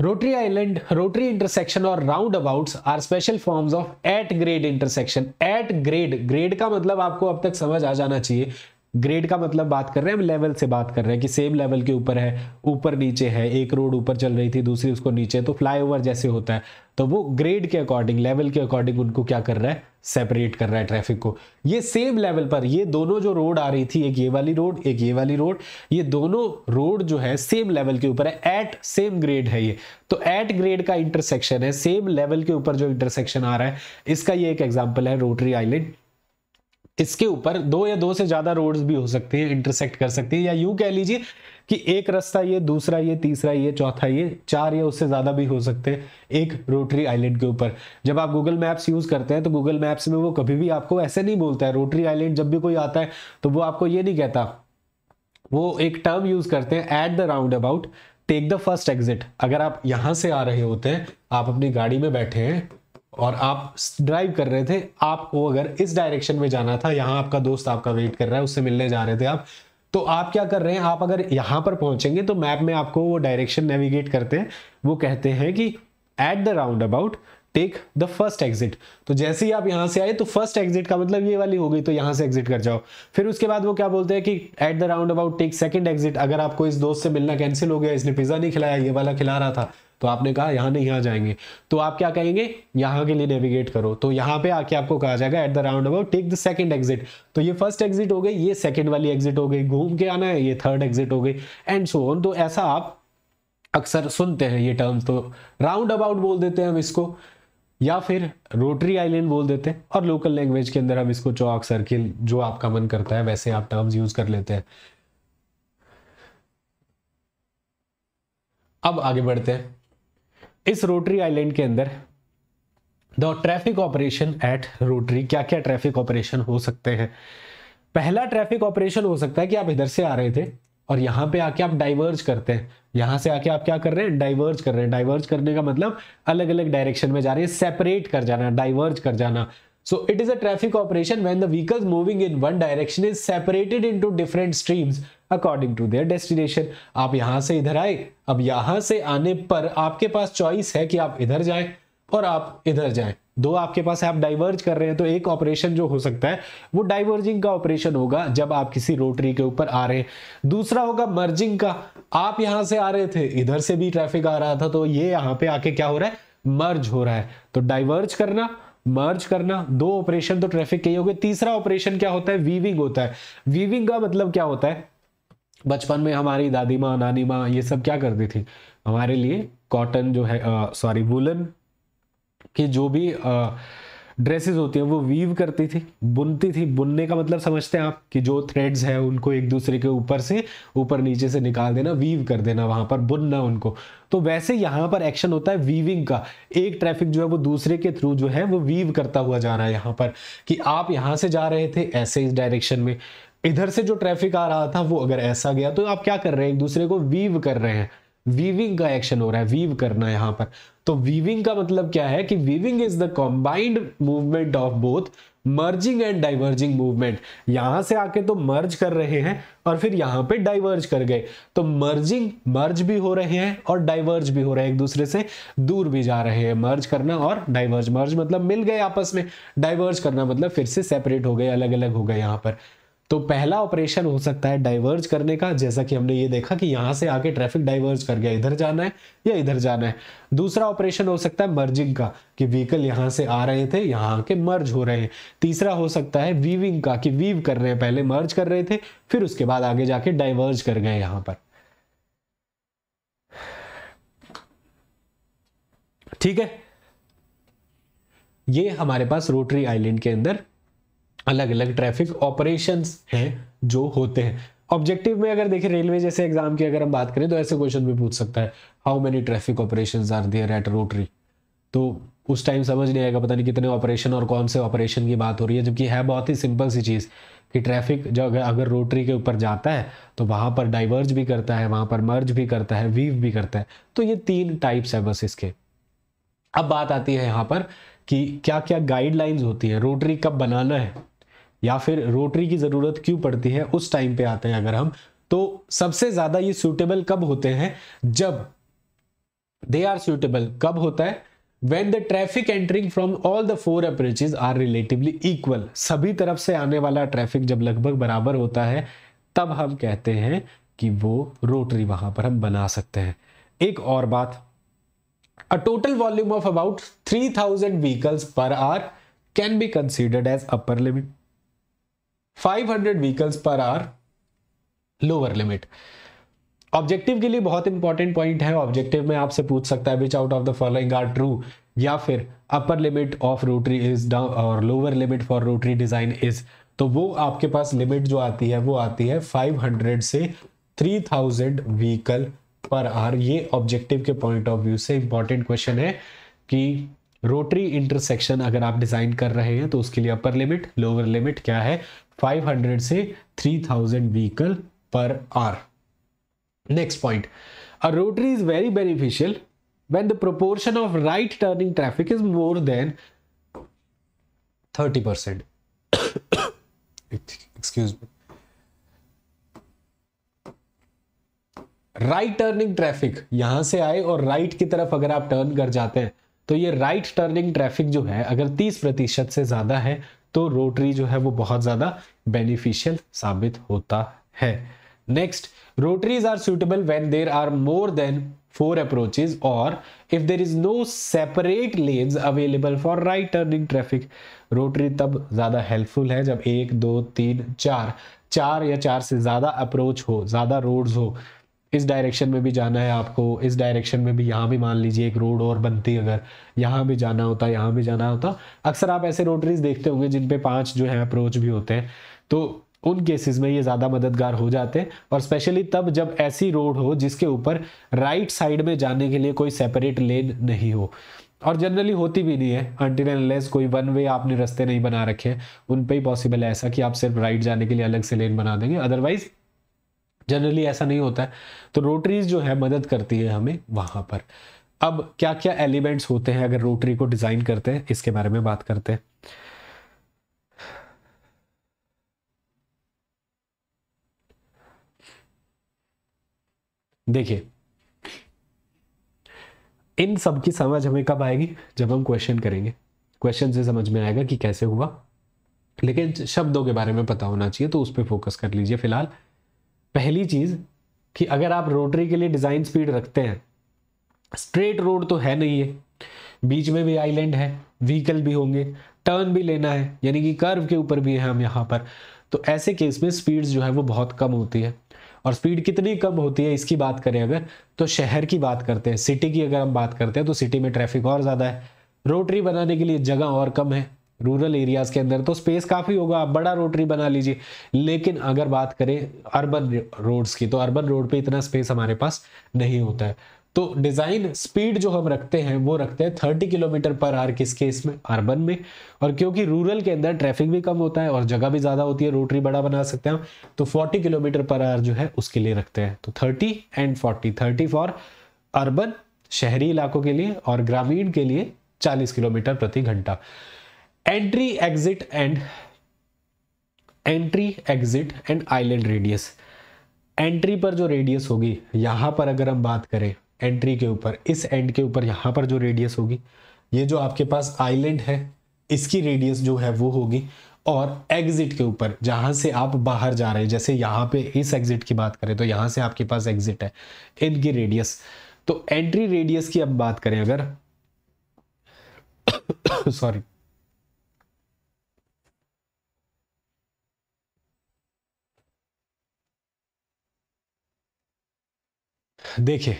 रोटरी आइलैंड रोटरी इंटरसेक्शन और roundabouts are special forms of at grade intersection at grade grade का मतलब आपको अब तक समझ आ जाना चाहिए ग्रेड का मतलब बात कर रहे हैं हम लेवल से बात कर रहे हैं कि सेम लेवल के ऊपर है ऊपर नीचे है एक रोड ऊपर चल रही थी दूसरी उसको नीचे तो फ्लाईओवर जैसे होता है तो वो ग्रेड के अकॉर्डिंग लेवल के अकॉर्डिंग उनको क्या कर रहा है सेपरेट कर रहा है ट्रैफिक को ये सेम लेवल पर ये दोनों जो रोड आ रही थी एक ये वाली रोड एक ये वाली रोड ये दोनों रोड जो है सेम लेवल के ऊपर है एट सेम ग्रेड है ये तो एट ग्रेड का इंटरसेक्शन है सेम लेवल के ऊपर जो इंटरसेक्शन आ रहा है इसका ये एक एग्जाम्पल है रोटरी आइलैंड इसके ऊपर दो या दो से ज्यादा रोड्स भी हो सकते हैं इंटरसेक्ट कर सकती है या यूं कह लीजिए कि एक रास्ता ये दूसरा ये तीसरा ये चौथा ये चार या उससे ज़्यादा भी हो सकते हैं एक रोटरी आइलैंड के ऊपर जब आप गूगल मैप्स यूज़ करते हैं तो गूगल मैप्स में वो कभी भी आपको ऐसे नहीं बोलता है रोटरी आइलैंड जब भी कोई आता है तो वो आपको ये नहीं कहता वो एक टर्म यूज़ करते हैं at the roundabout take the first exit अगर आप यहां से आ रहे होते हैं आप अपनी गाड़ी में बैठे हैं और आप ड्राइव कर रहे थे आपको अगर इस डायरेक्शन में जाना था यहाँ आपका दोस्त आपका वेट कर रहा है उससे मिलने जा रहे थे आप तो आप क्या कर रहे हैं आप अगर यहाँ पर पहुँचेंगे तो मैप में आपको वो डायरेक्शन नेविगेट करते हैं वो कहते हैं कि at the roundabout take the first exit तो जैसे ही आप यहाँ से आए तो फर्स्ट एग्जिट का मतलब ये वाली हो गई तो यहाँ से एग्जिट कर जाओ फिर उसके बाद वो क्या बोलते हैं कि at the roundabout take second exit अगर आपको इस दोस्त से मिलना कैंसिल हो गया इसने पिज्ज़ा नहीं खिलाया ये वाला खिला रहा था तो आपने कहा यहाँ नहीं यहाँ जाएंगे तो आप क्या कहेंगे यहाँ के लिए नेविगेट करो तो यहाँ पे आके आपको कहा जाएगा at the roundabout take the second exit तो ये फर्स्ट एग्जिट हो गई ये सेकंड वाली एग्जिट हो गई घूम के आना है ये थर्ड एग्जिट हो गई एंड सो ऑन तो ऐसा आप अक्सर सुनते हैं ये टर्म्स तो राउंड अबाउट बोल देते हैं हम इसको या फिर रोटरी आइलैंड बोल देते हैं और लोकल लैंग्वेज के अंदर हम इसको चौक सर्किल जो आपका मन करता है वैसे आप टर्म्स यूज कर लेते हैं अब आगे बढ़ते हैं इस रोटरी आइलैंड के अंदर the traffic operation at rotary क्या क्या ट्रैफिक ऑपरेशन हो सकते हैं पहला ट्रैफिक ऑपरेशन हो सकता है कि आप इधर से आ रहे थे और यहां पे आके आप डाइवर्ज करते हैं यहां से आके आप क्या कर रहे हैं डाइवर्ज कर रहे हैं डाइवर्ज करने का मतलब अलग अलग डायरेक्शन में जा रहे हैं सेपरेट कर जाना डाइवर्ज कर जाना so it is a traffic operation when the vehicles moving in one direction is separated into different streams according to their destination आप यहां से इधर आए अब यहां से आने पर आपके पास चॉइस है कि आप इधर जाए और आप इधर जाए दो आपके पास आप डाइवर्ज कर रहे हैं तो एक ऑपरेशन जो हो सकता है वो डाइवर्जिंग का ऑपरेशन होगा जब आप किसी रोटरी के ऊपर आ रहे हैं दूसरा होगा मर्जिंग का आप यहां से आ रहे थे इधर से भी ट्रैफिक आ रहा था तो ये यहाँ पे आके क्या हो रहा है मर्ज हो रहा है तो डाइवर्ज करना मर्ज करना दो ऑपरेशन तो ट्रैफिक के ही हो गए तीसरा ऑपरेशन क्या होता है वीविंग होता है वीविंग का मतलब क्या होता है बचपन में हमारी दादी माँ नानी माँ ये सब क्या करती थी हमारे लिए कॉटन जो है सॉरी वुलन की जो भी आ, ड्रेसेस होती हैं वो वीव करती थी बुनती थी बुनने का मतलब समझते हैं आप कि जो थ्रेड्स हैं उनको एक दूसरे के ऊपर से ऊपर नीचे से निकाल देना वीव कर देना वहाँ पर बुनना उनको तो वैसे यहाँ पर एक्शन होता है वीविंग का एक ट्रैफिक जो है वो दूसरे के थ्रू जो है वो वीव करता हुआ जा रहा है यहाँ पर कि आप यहाँ से जा रहे थे ऐसे इस डायरेक्शन में इधर से जो ट्रैफिक आ रहा था वो अगर ऐसा गया तो आप क्या कर रहे हैं एक दूसरे को वीव कर रहे हैं वीविंग का एक्शन हो रहा है वीव करना यहां पर तो वीविंग का मतलब क्या है कि weaving is the combined movement of both merging and diverging movement यहां से आके तो मर्ज कर रहे हैं और फिर यहां पे डाइवर्ज कर गए तो मर्जिंग मर्ज भी हो रहे हैं और डाइवर्ज भी हो रहे हैं एक दूसरे से दूर भी जा रहे हैं मर्ज करना और डाइवर्ज मर्ज मतलब मिल गए आपस में डाइवर्ज करना मतलब फिर से सेपरेट हो गए अलग अलग हो गए यहां पर तो पहला ऑपरेशन हो सकता है डाइवर्ज करने का जैसा कि हमने ये देखा कि यहां से आके ट्रैफिक डाइवर्ज कर गया इधर जाना है या इधर जाना है दूसरा ऑपरेशन हो सकता है मर्जिंग का कि व्हीकल यहां से आ रहे थे यहां आके मर्ज हो रहे हैं तीसरा हो सकता है वीविंग का कि वीव कर रहे हैं पहले मर्ज कर रहे थे फिर उसके बाद आगे जाके डाइवर्ज कर गए यहां पर ठीक है ये हमारे पास रोटरी आइलैंड के अंदर अलग अलग ट्रैफिक ऑपरेशंस हैं जो होते हैं ऑब्जेक्टिव में अगर देखें रेलवे जैसे एग्जाम की अगर हम बात करें तो ऐसे क्वेश्चन भी पूछ सकता है how many traffic operation are there at rotary तो उस टाइम समझ नहीं आएगा पता नहीं कितने ऑपरेशन और कौन से ऑपरेशन की बात हो रही है जबकि है बहुत ही सिंपल सी चीज़ कि ट्रैफिक जो अगर रोटरी के ऊपर जाता है तो वहाँ पर डाइवर्ज भी करता है वहाँ पर मर्ज भी करता है वीव भी करता है तो ये तीन टाइप्स है बस इसके अब बात आती है यहाँ पर कि क्या क्या गाइडलाइंस होती है रोटरी कब बनाना है या फिर रोटरी की ज़रूरत क्यों पड़ती है उस टाइम पे आते हैं अगर हम तो सबसे ज़्यादा ये सूटेबल कब होते हैं जब दे आर सूटेबल कब होता है when the traffic entering from all the four approaches are relatively equal सभी तरफ से आने वाला ट्रैफिक जब लगभग बराबर होता है तब हम कहते हैं कि वो रोटरी वहां पर हम बना सकते हैं एक और बात A total volume of about 3000 vehicles per hour can be considered as upper limit. 500 vehicles per hour lower limit objective के लिए बहुत इंपॉर्टेंट पॉइंट है ऑब्जेक्टिव में आपसे पूछ सकता है which out of the following are true या फिर upper limit of rotary is down और lower limit for rotary design is तो वो आपके पास लिमिट जो आती है वो आती है 500 से 3000 व्हीकल पर आर ये ऑब्जेक्टिव के पॉइंट ऑफ व्यू से इंपॉर्टेंट क्वेश्चन है कि रोटरी इंटरसेक्शन अगर आप डिज़ाइन कर रहे हैं तो उसके लिए अपर लिमिट लोअर लिमिट क्या है 500 से 3000 vehicle per hour next point a rotary is very beneficial when the proportion of right turning traffic is more than 30 percent excuse me right turning traffic यहां से आए और राइट की तरफ अगर आप टर्न कर जाते हैं तो ये राइट टर्निंग ट्रैफिक जो है अगर 30 प्रतिशत से ज़्यादा है तो रोटरी जो है वो बहुत ज़्यादा बेनिफिशियल साबित होता है next rotaries are suitable when there are more than four approaches और if there is no separate lanes available for right turning traffic rotary तब ज़्यादा हेल्पफुल है जब एक दो तीन चार चार या चार से ज़्यादा अप्रोच हो ज़्यादा रोड्स हो इस डायरेक्शन में भी जाना है आपको इस डायरेक्शन में भी यहाँ भी मान लीजिए एक रोड और बनती अगर यहाँ भी जाना होता यहाँ भी जाना होता अक्सर आप ऐसे रोटरीज देखते होंगे जिन पे पांच जो है अप्रोच भी होते हैं तो उन केसेस में ये ज़्यादा मददगार हो जाते हैं और स्पेशली तब जब ऐसी रोड हो जिसके ऊपर राइट साइड में जाने के लिए कोई सेपरेट लेन नहीं हो और जनरली होती भी नहीं है अनटिल कोई वन वे आपने रास्ते नहीं बना रखे हैं उन पर ही पॉसिबल है ऐसा कि आप सिर्फ राइट जाने के लिए अलग से लेन बना देंगे अदरवाइज़ जनरली ऐसा नहीं होता है तो रोटरीज जो है मदद करती है हमें वहां पर अब क्या क्या एलिमेंट्स होते हैं अगर रोटरी को डिज़ाइन करते हैं इसके बारे में बात करते हैं देखिए इन सब की समझ हमें कब आएगी जब हम क्वेश्चन करेंगे क्वेश्चन से समझ में आएगा कि कैसे हुआ लेकिन शब्दों के बारे में पता होना चाहिए तो उस पर फोकस कर लीजिए फिलहाल पहली चीज़ कि अगर आप रोटरी के लिए डिज़ाइन स्पीड रखते हैं स्ट्रेट रोड तो है नहीं है बीच में भी आइलैंड है व्हीकल भी होंगे टर्न भी लेना है यानी कि कर्व के ऊपर भी है हम यहाँ पर तो ऐसे केस में स्पीड्स जो है वो बहुत कम होती है और स्पीड कितनी कम होती है इसकी बात करें अगर तो शहर की बात करते हैं सिटी की अगर हम बात करते हैं तो सिटी में ट्रैफिक और ज़्यादा है रोटरी बनाने के लिए जगह और कम है रूरल एरियाज़ के अंदर तो स्पेस काफ़ी होगा आप बड़ा रोटरी बना लीजिए लेकिन अगर बात करें अर्बन रोड्स की तो अर्बन रोड पे इतना स्पेस हमारे पास नहीं होता है तो डिज़ाइन स्पीड जो हम रखते हैं वो रखते हैं थर्टी किलोमीटर पर आर किस केस में अर्बन में और क्योंकि रूरल के अंदर ट्रैफिक भी कम होता है और जगह भी ज़्यादा होती है रोटरी बड़ा बना सकते हैं तो फोर्टी किलोमीटर पर आर जो है उसके लिए रखते हैं तो thirty and forty thirty for urban शहरी इलाकों के लिए और ग्रामीण के लिए चालीस किलोमीटर प्रति घंटा entry exit and entry exit and island radius entry पर जो रेडियस होगी यहां पर अगर हम बात करें एंट्री के ऊपर इस एंड के ऊपर यहां पर जो रेडियस होगी ये जो आपके पास आइलैंड है इसकी रेडियस जो है वो होगी और एग्जिट के ऊपर जहां से आप बाहर जा रहे हैं जैसे यहां पे इस एग्जिट की बात करें तो यहां से आपके पास एग्जिट है इनकी रेडियस तो एंट्री रेडियस की अब बात करें अगर [coughs] सॉरी देखिए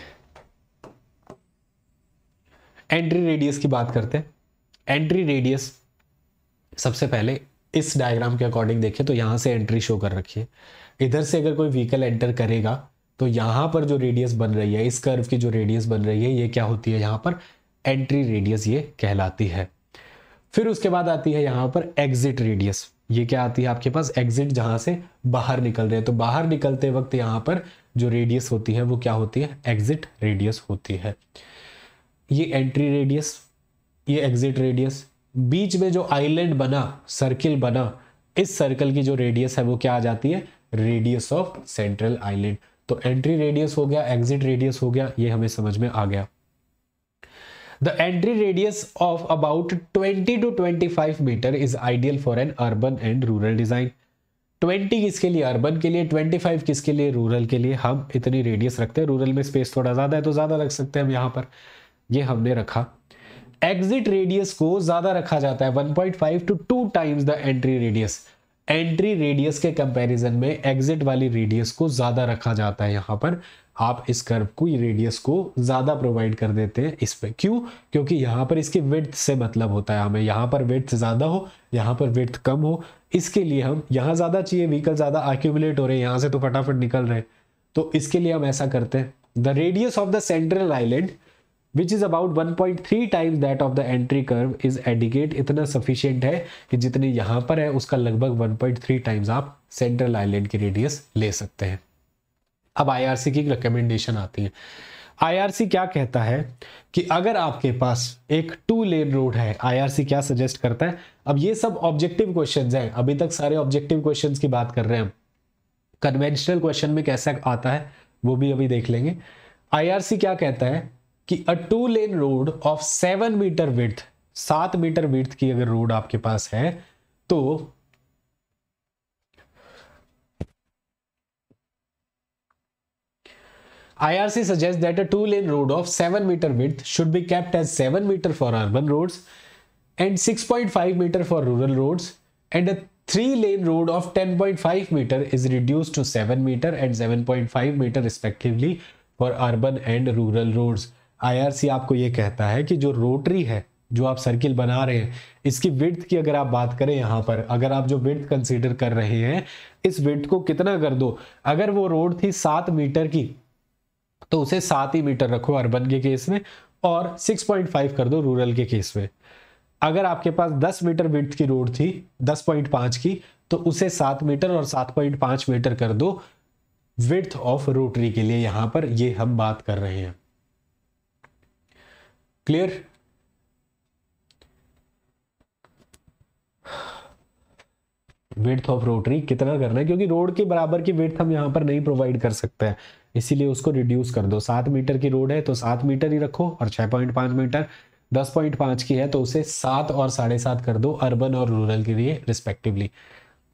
एंट्री रेडियस की बात करते हैं एंट्री रेडियस सबसे पहले इस डायग्राम के अकॉर्डिंग देखिए तो यहां से एंट्री शो कर रखिए इधर से अगर कोई व्हीकल एंटर करेगा तो यहां पर जो रेडियस बन रही है इस कर्व की जो रेडियस बन रही है ये क्या होती है यहां पर एंट्री रेडियस ये कहलाती है फिर उसके बाद आती है यहां पर एग्जिट रेडियस ये क्या आती है आपके पास एग्जिट जहां से बाहर निकल रहे हैं तो बाहर निकलते वक्त यहाँ पर जो रेडियस होती है वो क्या होती है एग्जिट रेडियस होती है ये एंट्री रेडियस ये एग्जिट रेडियस बीच में जो आइलैंड बना सर्किल बना इस सर्कल की जो रेडियस है वो क्या आ जाती है रेडियस ऑफ सेंट्रल आइलैंड तो एंट्री रेडियस हो गया एग्जिट रेडियस हो गया ये हमें समझ में आ गया The entry radius of about 20 to 25 meter is ideal for an urban and rural design. 20 किसके लिए अर्बन के लिए 25 किसके लिए रूरल के लिए हम इतनी रेडियस रखते हैं रूरल में स्पेस थोड़ा ज़्यादा है तो ज़्यादा रख सकते हैं हम यहाँ पर ये हमने रखा एग्जिट रेडियस को ज़्यादा रखा जाता है 1.5 to 2 times the entry radius entry radius के कंपैरिजन में एग्जिट वाली रेडियस को ज़्यादा रखा जाता है यहाँ पर आप इस कर्व को रेडियस को ज़्यादा प्रोवाइड कर देते हैं इस पे क्यों क्योंकि यहाँ पर इसकी विथ से मतलब होता है हमें यहाँ पर विथ ज़्यादा हो यहाँ पर विथ कम हो इसके लिए हम यहाँ ज़्यादा चाहिए व्हीकल ज़्यादा एक्यूमुलेट हो रहे हैं यहाँ से तो फटाफट निकल रहे हैं तो इसके लिए हम ऐसा करते हैं the radius of the central island which is about 1.3 point three times that of the entry curve is adequate इतना सफिशियंट है कि जितने यहां पर है उसका लगभग 1.3 टाइम्स आप सेंट्रल आइलैंड की रेडियस ले सकते हैं अब आईआरसी की रिकमेंडेशन आती है आईआरसी क्या कहता है कि अगर आपके पास एक टू लेन रोड है आईआरसी क्या सजेस्ट करता है अब ये सब ऑब्जेक्टिव क्वेश्चन है अभी तक सारे ऑब्जेक्टिव क्वेश्चन की बात कर रहे हैं हम कन्वेंशनल क्वेश्चन में कैसा आता है वो भी अभी देख लेंगे आईआरसी क्या कहता है कि a two lane road of seven metre width सात मीटर विथ की अगर रोड आपके पास है तो IRC suggests that a two-lane road of 7 meter width should be kept as 7 meter for urban roads and 6.5 meter for rural roads and a three-lane road of 10.5 meter is reduced to 7 meter and 7.5 meter respectively for urban and rural roads. IRC आपको ये कहता है कि जो rotary है जो आप circle बना रहे हैं इसकी विड्थ की अगर आप बात करें यहाँ पर अगर आप जो विड्थ कंसीडर कर रहे हैं इस विड्थ को कितना कर दो अगर वो रोड थी सात मीटर की तो उसे सात ही मीटर रखो अर्बन के केस में और 6.5 कर दो रूरल के केस में अगर आपके पास 10 मीटर विड्थ की रोड थी 10.5 की तो उसे सात मीटर और 7.5 मीटर कर दो विड्थ ऑफ रोटरी के लिए यहाँ पर ये हम बात कर रहे हैं क्लियर विड्थ ऑफ रोटरी कितना करना है क्योंकि रोड के बराबर की विड्थ हम यहां पर नहीं प्रोवाइड कर सकते हैं इसीलिए उसको रिड्यूस कर दो सात मीटर की रोड है तो सात मीटर ही रखो और छह पॉइंट पांच मीटर दस पॉइंट पांच की है तो उसे सात और साढ़े सात कर दो अर्बन और रूरल के लिए रिस्पेक्टिवली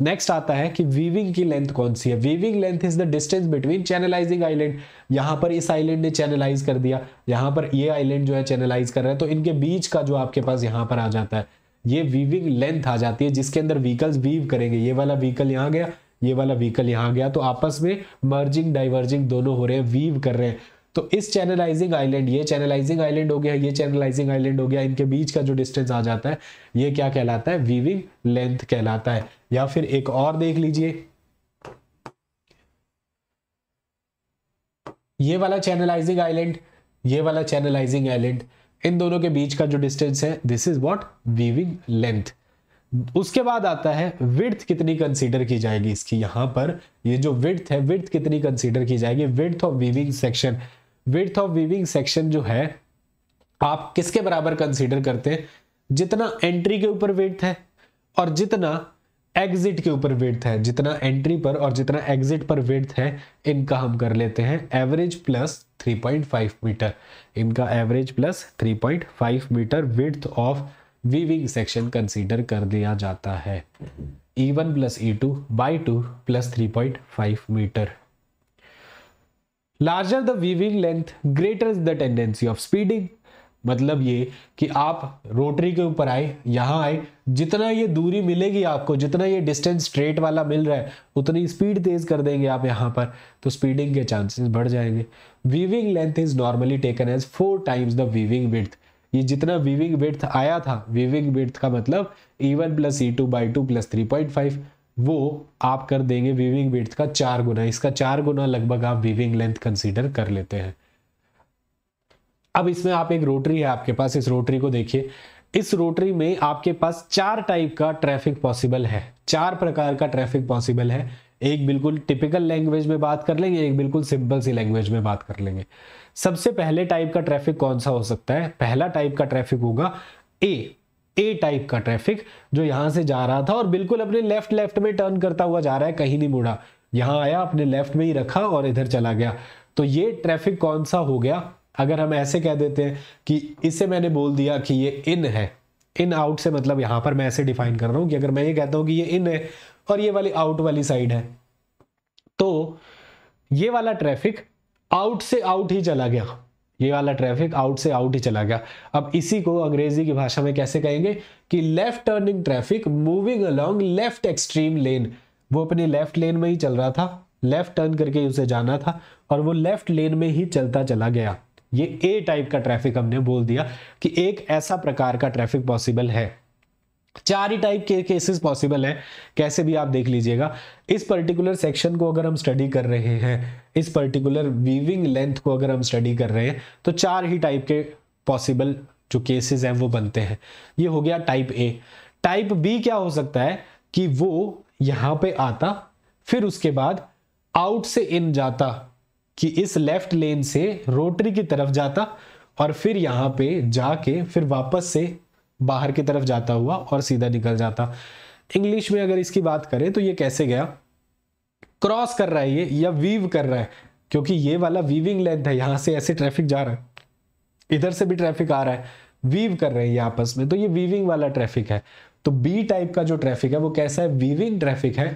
नेक्स्ट आता है कि वीविंग की लेंथ कौन सी है weaving length is the distance between channelizing island यहां पर इस आइलैंड ने चैनलाइज कर दिया यहां पर ये आइलैंड जो है चैनलाइज कर रहा है तो इनके बीच का जो आपके पास यहां पर आ जाता है ये वीविंग लेंथ आ जाती है जिसके अंदर व्हीकल्स वीव करेंगे ये वाला व्हीकल यहाँ गया ये वाला व्हीकल यहाँ गया तो आपस में मर्जिंग डाइवर्जिंग दोनों हो रहे हैं वीव कर रहे हैं तो इस चैनलाइजिंग आइलैंड ये चैनलाइजिंग आइलैंड हो गया ये चैनलाइजिंग आइलैंड हो गया इनके बीच का जो डिस्टेंस आ जाता है ये क्या कहलाता है वीविंग लेंथ कहलाता है या फिर एक और देख लीजिए ये वाला चैनलाइजिंग आइलैंड ये वाला चैनलाइजिंग आइलैंड इन दोनों के बीच का जो डिस्टेंस है this is what weaving length उसके बाद आता है विड्थ कितनी कंसीडर की जाएगी इसकी यहां पर ये जो विड्थ है विड्थ कितनी कंसीडर की जाएगी width of weaving section width of weaving section जो है आप किसके बराबर कंसीडर करते हैं जितना एंट्री के ऊपर वेट है और जितना एग्जिट के ऊपर वेट है जितना एंट्री पर और जितना एग्जिट पर वेट है इनका हम कर लेते हैं एवरेज प्लस 3.5 मीटर इनका average plus 3.5 metre width of weaving section consider कर दिया जाता है E one plus E two by two plus three point five metre larger the weaving length greater is the tendency of speeding मतलब ये कि आप rotary के ऊपर आए यहाँ आए जितना ये दूरी मिलेगी आपको जितना ये डिस्टेंस स्ट्रेट वाला मिल रहा है उतनी स्पीड तेज़ कर देंगे आप यहाँ पर तो स्पीडिंग के चांसेस बढ़ जाएंगे weaving length is normally taken as four times the weaving width ये जितना वीविंग विथ आया था वीविंग विथ का मतलब E one plus E two by two plus three point five वो आप कर देंगे वीविंग विड्थ का चार गुना इसका चार गुना लगभग आप वीविंग लेंथ कंसीडर कर लेते हैं अब इसमें आप एक रोटरी है आपके पास इस रोटरी को देखिए इस रोटरी में आपके पास चार टाइप का ट्रैफिक पॉसिबल है चार प्रकार का ट्रैफिक पॉसिबल है एक बिल्कुल टिपिकल लैंग्वेज में बात कर लेंगे एक बिल्कुल सिंपल सी लैंग्वेज में बात कर लेंगे सबसे पहले टाइप का ट्रैफिक कौन सा हो सकता है पहला टाइप का ट्रैफिक होगा ए ए टाइप का ट्रैफिक जो यहां से जा रहा था और बिल्कुल अपने लेफ्ट लेफ्ट में टर्न करता हुआ जा रहा है कहीं नहीं मुड़ा यहां आया अपने लेफ्ट में ही रखा और इधर चला गया तो ये ट्रैफिक कौन सा हो गया अगर हम ऐसे कह देते हैं कि इसे मैंने बोल दिया कि ये इन है इन आउट से मतलब यहां पर मैं ऐसे डिफाइन कर रहा हूं कि अगर मैं ये कहता हूं कि ये इन है और ये वाली आउट वाली साइड है तो ये वाला ट्रैफिक आउट से आउट ही चला गया ये वाला ट्रैफिक आउट से आउट ही चला गया अब इसी को अंग्रेजी की भाषा में कैसे कहेंगे कि left turning traffic moving along left extreme lane वो अपनी लेफ्ट लेन में ही चल रहा था लेफ्ट टर्न करके उसे जाना था और वो लेफ्ट लेन में ही चलता चला गया ये ए टाइप का ट्रैफिक हमने बोल दिया कि एक ऐसा प्रकार का ट्रैफिक पॉसिबल है चार ही टाइप के केसेस पॉसिबल है कैसे भी आप देख लीजिएगा इस पर्टिकुलर सेक्शन को अगर हम स्टडी कर रहे हैं इस पर्टिकुलर वीविंग लेंथ को अगर हम स्टडी कर रहे हैं तो चार ही टाइप के पॉसिबल जो केसेस हैं वो बनते हैं ये हो गया टाइप ए टाइप बी क्या हो सकता है कि वो यहां पे आता फिर उसके बाद आउट से इन जाता कि इस लेफ्ट लेन से रोटरी की तरफ जाता और फिर यहां पे जाके फिर वापस से बाहर की तरफ जाता हुआ और सीधा निकल जाता इंग्लिश में अगर इसकी बात करें तो ये कैसे गया क्रॉस कर रहा है ये या वीव कर रहा है क्योंकि ये वाला वीविंग लेंथ है यहां से ऐसे ट्रैफिक जा रहा है इधर से भी ट्रैफिक आ रहा है वीव कर रहे हैं ये आपस में तो ये वीविंग वाला ट्रैफिक है तो बी टाइप का जो ट्रैफिक है वो कैसा है वीविंग ट्रैफिक है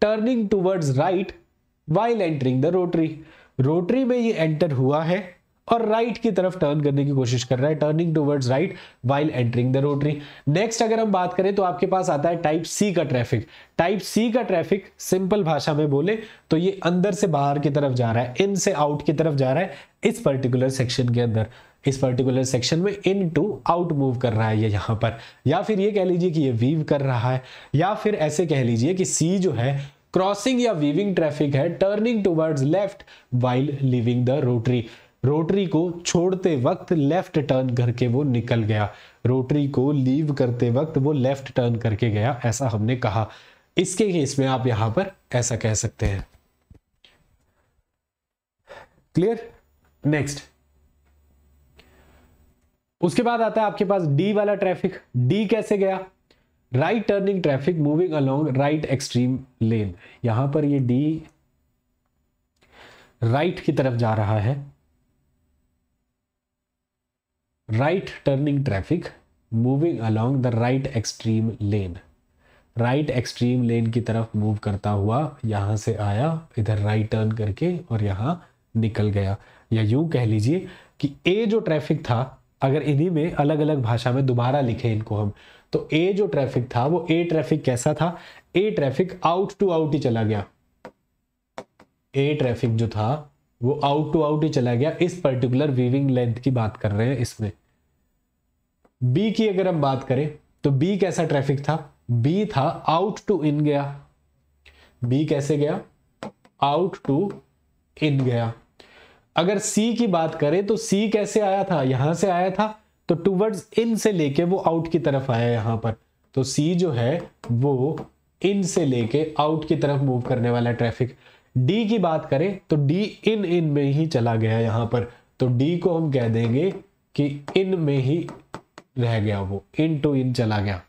turning towards right while entering the rotary rotary में ये एंटर हुआ है और राइट right की तरफ टर्न करने की कोशिश कर रहा है turning towards right while entering the rotary next अगर हम बात करें तो आपके पास आता है टाइप सी का ट्रैफिक टाइप सी का ट्रैफिक सिंपल भाषा में बोले तो ये अंदर से बाहर की तरफ जा रहा है इन से आउट की तरफ जा रहा है इस पर्टिकुलर सेक्शन के अंदर इस पर्टिकुलर सेक्शन में इन टू आउट मूव कर रहा है ये यहां पर या फिर ये कह लीजिए कि ये वीव कर रहा है या फिर ऐसे कह लीजिए कि सी जो है क्रॉसिंग या वीविंग ट्रैफिक है turning towards left while leaving the rotary rotary को छोड़ते वक्त लेफ्ट टर्न करके वो निकल गया रोटरी को लीव करते वक्त वो लेफ्ट टर्न करके गया ऐसा हमने कहा इसके केस में आप यहां पर ऐसा कह सकते हैं क्लियर नेक्स्ट उसके बाद आता है आपके पास डी वाला ट्रैफिक डी कैसे गया right turning traffic moving along right extreme lane यहां पर ये डी राइट की तरफ जा रहा है right turning traffic moving along the right extreme lane right extreme lane की तरफ मूव करता हुआ यहाँ से आया इधर राइट टर्न करके और यहाँ निकल गया या यूं कह लीजिए कि ए जो ट्रैफिक था अगर इन्हीं में अलग अलग भाषा में दोबारा लिखे इनको हम तो ए जो ट्रैफिक था वो ए ट्रैफिक कैसा था A traffic out to out ही चला गया ए ट्रैफिक जो था वो आउट टू आउट ही चला गया इस पर्टिकुलर वीविंग लेंथ की बात कर रहे हैं इसमें बी की अगर हम बात करें तो बी कैसा ट्रैफिक था बी था आउट टू इन गया बी कैसे गया आउट टू इन गया अगर सी की बात करें तो सी कैसे आया था यहां से आया था तो टूवर्ड्स इन से लेके वो आउट की तरफ आया यहां पर तो सी जो है वो इन से लेके आउट की तरफ मूव करने वाला ट्रैफिक डी की बात करें तो डी इन इन में ही चला गया यहां पर तो डी को हम कह देंगे कि इन में ही रह गया वो इन टू इन चला गया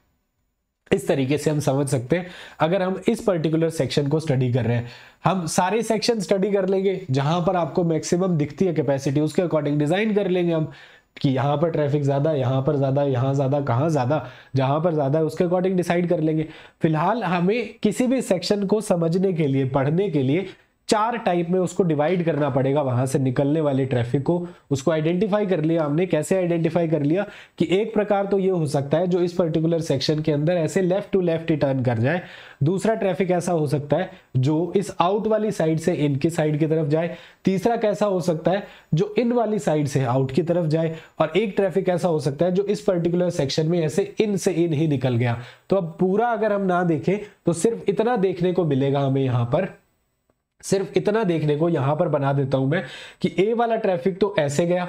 इस तरीके से हम समझ सकते हैं अगर हम इस पर्टिकुलर सेक्शन को स्टडी कर रहे हैं हम सारे सेक्शन स्टडी कर लेंगे जहां पर आपको मैक्सिमम दिखती है कैपेसिटी उसके अकॉर्डिंग डिजाइन कर लेंगे हम कि यहाँ पर ट्रैफिक ज़्यादा यहाँ पर ज़्यादा यहाँ ज़्यादा कहाँ ज़्यादा जहां पर ज़्यादा है उसके अकॉर्डिंग डिसाइड कर लेंगे फिलहाल हमें किसी भी सेक्शन को समझने के लिए पढ़ने के लिए चार टाइप में उसको डिवाइड करना पड़ेगा वहां से निकलने वाले ट्रैफिक को उसको आइडेंटिफाई कर लिया हमने कैसे आइडेंटिफाई कर लिया कि एक प्रकार तो ये हो सकता है जो इस पर्टिकुलर सेक्शन के अंदर ऐसे लेफ्ट टू लेफ्ट टर्न कर जाए दूसरा ट्रैफिक ऐसा हो सकता है जो इस आउट वाली साइड से इन की साइड की तरफ जाए तीसरा कैसा हो सकता है जो इन वाली साइड से आउट की तरफ जाए और एक ट्रैफिक ऐसा हो सकता है जो इस पर्टिकुलर सेक्शन में ऐसे इन से इन ही निकल गया तो अब पूरा अगर हम ना देखें तो सिर्फ इतना देखने को मिलेगा हमें यहां पर सिर्फ इतना देखने को यहां पर बना देता हूं मैं कि ए वाला ट्रैफिक तो ऐसे गया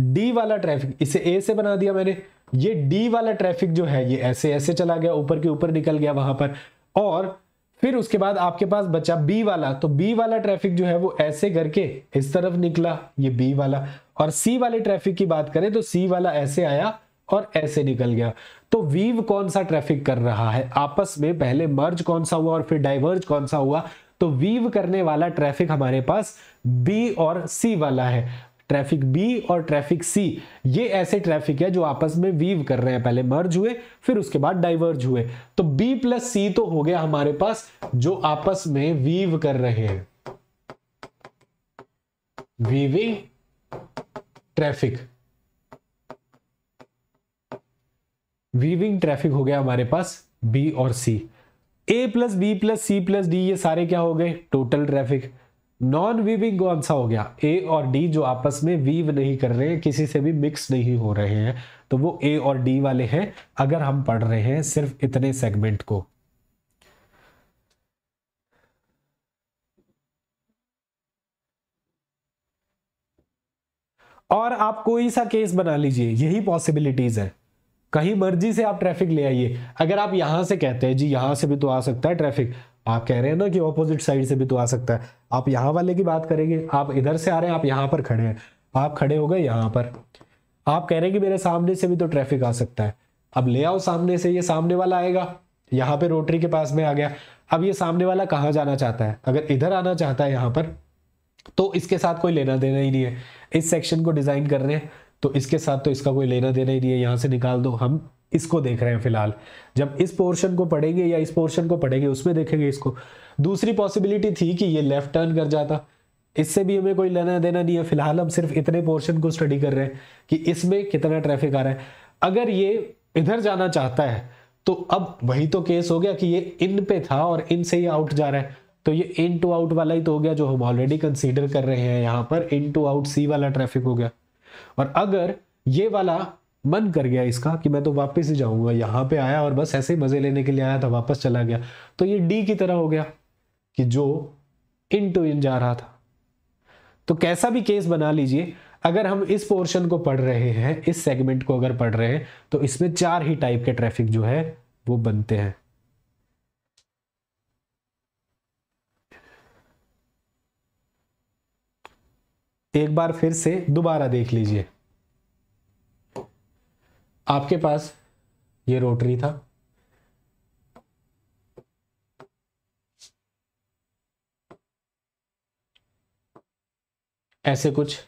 डी वाला ट्रैफिक इसे ए से बना दिया मैंने ये डी वाला ट्रैफिक जो है ये ऐसे ऐसे चला गया ऊपर के ऊपर निकल गया वहां पर और फिर उसके बाद आपके पास बचा बी वाला तो बी वाला ट्रैफिक जो है वो ऐसे करके इस तरफ निकला ये बी वाला और सी वाले ट्रैफिक की बात करें तो सी वाला ऐसे आया और ऐसे निकल गया तो वीव कौन सा ट्रैफिक कर रहा है आपस में पहले मर्ज कौन सा हुआ और फिर डाइवर्ज कौन सा हुआ तो वीव करने वाला ट्रैफिक हमारे पास बी और सी वाला है ट्रैफिक बी और ट्रैफिक सी ये ऐसे ट्रैफिक है जो आपस में वीव कर रहे हैं पहले मर्ज हुए फिर उसके बाद डाइवर्ज हुए तो बी प्लस सी तो हो गया हमारे पास जो आपस में वीव कर रहे हैं वीविंग ट्रैफिक वीविंग ट्रैफिक हो गया हमारे पास बी और C A plus B plus C plus D ये सारे क्या हो गए टोटल ट्रैफिक नॉन वीविंग कौन सा हो गया ए और डी जो आपस में वीव नहीं कर रहे हैं किसी से भी मिक्स नहीं हो रहे हैं तो वो ए और डी वाले हैं अगर हम पढ़ रहे हैं सिर्फ इतने सेगमेंट को और आप कोई सा केस बना लीजिए यही पॉसिबिलिटीज है कहीं मर्जी से आप ट्रैफिक ले आइए अगर आप यहां से कहते हैं जी यहाँ से भी तो आ सकता है ट्रैफिक आप कह रहे हैं ना कि ऑपोजिट साइड से भी तो आ सकता है आप यहाँ वाले की बात करेंगे आप इधर से आ रहे हैं आप यहां पर खड़े हैं आप खड़े हो गए यहाँ पर आप कह रहे हैं कि मेरे सामने से भी तो ट्रैफिक आ सकता है अब ले आओ सामने से ये सामने वाला आएगा यहां पर रोटरी के पास में आ गया अब ये सामने वाला कहाँ जाना चाहता है अगर इधर आना चाहता है यहां पर तो इसके साथ कोई लेना देना ही नहीं है इस सेक्शन को डिज़ाइन कर रहे हैं तो इसके साथ तो इसका कोई लेना देना ही नहीं है यहाँ से निकाल दो हम इसको देख रहे हैं फिलहाल जब इस पोर्शन को पढ़ेंगे या इस पोर्शन को पढ़ेंगे उसमें देखेंगे इसको दूसरी पॉसिबिलिटी थी कि ये लेफ्ट टर्न कर जाता इससे भी हमें कोई लेना देना नहीं है फिलहाल हम सिर्फ इतने पोर्शन को स्टडी कर रहे हैं कि इसमें कितना ट्रैफिक आ रहा है अगर ये इधर जाना चाहता है तो अब वही तो केस हो गया कि ये इन पे था और इन से ही आउट जा रहा है तो ये इन टू आउट वाला ही तो हो गया जो हम ऑलरेडी कंसीडर कर रहे हैं यहाँ पर इन टू आउट सी वाला ट्रैफिक हो गया और अगर ये वाला मन कर गया इसका कि मैं तो वापस ही जाऊंगा यहां पे आया और बस ऐसे ही मजे लेने के लिए आया था वापस चला गया तो ये डी की तरह हो गया कि जो इन टू इन जा रहा था तो कैसा भी केस बना लीजिए अगर हम इस पोर्शन को पढ़ रहे हैं इस सेगमेंट को अगर पढ़ रहे हैं तो इसमें चार ही टाइप के ट्रैफिक जो है वो बनते हैं एक बार फिर से दोबारा देख लीजिए आपके पास ये रोटरी था ऐसे कुछ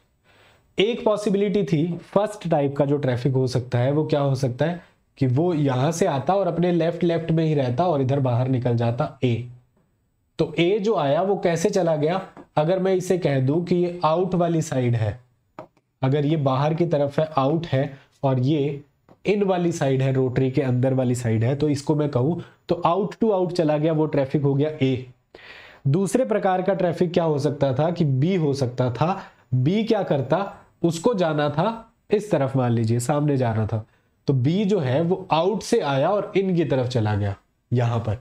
एक पॉसिबिलिटी थी फर्स्ट टाइप का जो ट्रैफिक हो सकता है वो क्या हो सकता है कि वो यहां से आता और अपने लेफ्ट लेफ्ट में ही रहता और इधर बाहर निकल जाता ए तो ए जो आया वो कैसे चला गया अगर मैं इसे कह दूं कि ये आउट वाली साइड है अगर ये बाहर की तरफ है आउट है और ये इन वाली साइड है रोटरी के अंदर वाली साइड है तो इसको मैं कहूं तो आउट टू आउट चला गया वो ट्रैफिक हो गया ए दूसरे प्रकार का ट्रैफिक क्या हो सकता था कि बी हो सकता था बी क्या करता उसको जाना था इस तरफ मान लीजिए सामने जाना था तो बी जो है वो आउट से आया और इन की तरफ चला गया यहां पर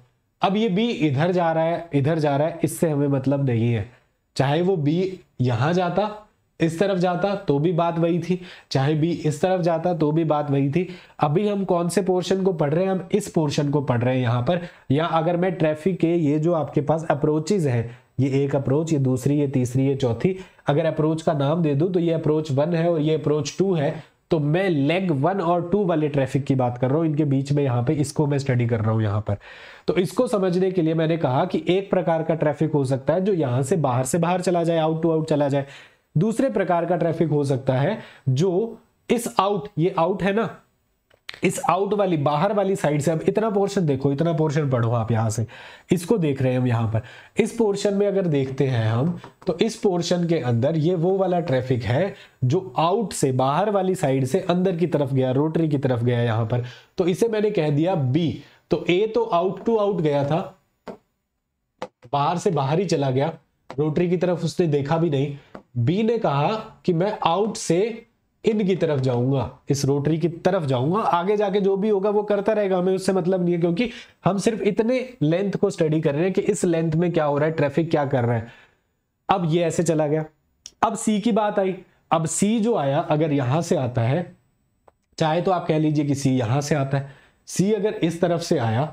अब ये बी इधर जा रहा है इधर जा रहा है इससे हमें मतलब नहीं है चाहे वो बी यहाँ जाता इस तरफ जाता तो भी बात वही थी चाहे बी इस तरफ जाता तो भी बात वही थी अभी हम कौन से पोर्शन को पढ़ रहे हैं हम इस पोर्शन को पढ़ रहे हैं यहाँ पर या अगर मैं ट्रैफिक के ये जो आपके पास अप्रोचेज हैं ये एक अप्रोच ये दूसरी ये तीसरी ये चौथी अगर अप्रोच का नाम दे दूं तो ये अप्रोच वन है और ये अप्रोच टू है तो मैं लेग वन और टू वाले ट्रैफिक की बात कर रहा हूँ इनके बीच में यहाँ पे इसको मैं स्टडी कर रहा हूँ यहाँ पर तो इसको समझने के लिए मैंने कहा कि एक प्रकार का ट्रैफिक हो सकता है जो यहाँ से बाहर से बाहर चला जाए आउट टू आउट चला जाए दूसरे प्रकार का ट्रैफिक हो सकता है जो इस आउट ये आउट है ना इस आउट वाली बाहर वाली साइड से अब इतना पोर्शन देखो इतना पोर्शन पढ़ो आप यहां से इसको देख रहे हैं हम यहां पर इस पोर्शन में अगर देखते हैं हम तो इस पोर्शन के अंदर ये वो वाला ट्रैफिक है जो आउट से बाहर वाली साइड से अंदर की तरफ गया रोटरी की तरफ गया यहां पर तो इसे मैंने कह दिया बी तो ए तो आउट टू आउट गया था बाहर से बाहर ही चला गया रोटरी की तरफ उसने देखा भी नहीं बी ने कहा कि मैं आउट से इनकी तरफ जाऊंगा इस रोटरी की तरफ जाऊंगा आगे जाके जो भी होगा वो करता रहेगा हमें उससे मतलब नहीं है क्योंकि हम सिर्फ इतने लेंथ को स्टडी कर रहे हैं कि इस लेंथ में क्या हो रहा है ट्रैफिक क्या कर रहा है अब ये ऐसे चला गया अब सी की बात आई अब सी जो आया अगर यहां से आता है चाहे तो आप कह लीजिए कि सी यहां से आता है सी अगर इस तरफ से आया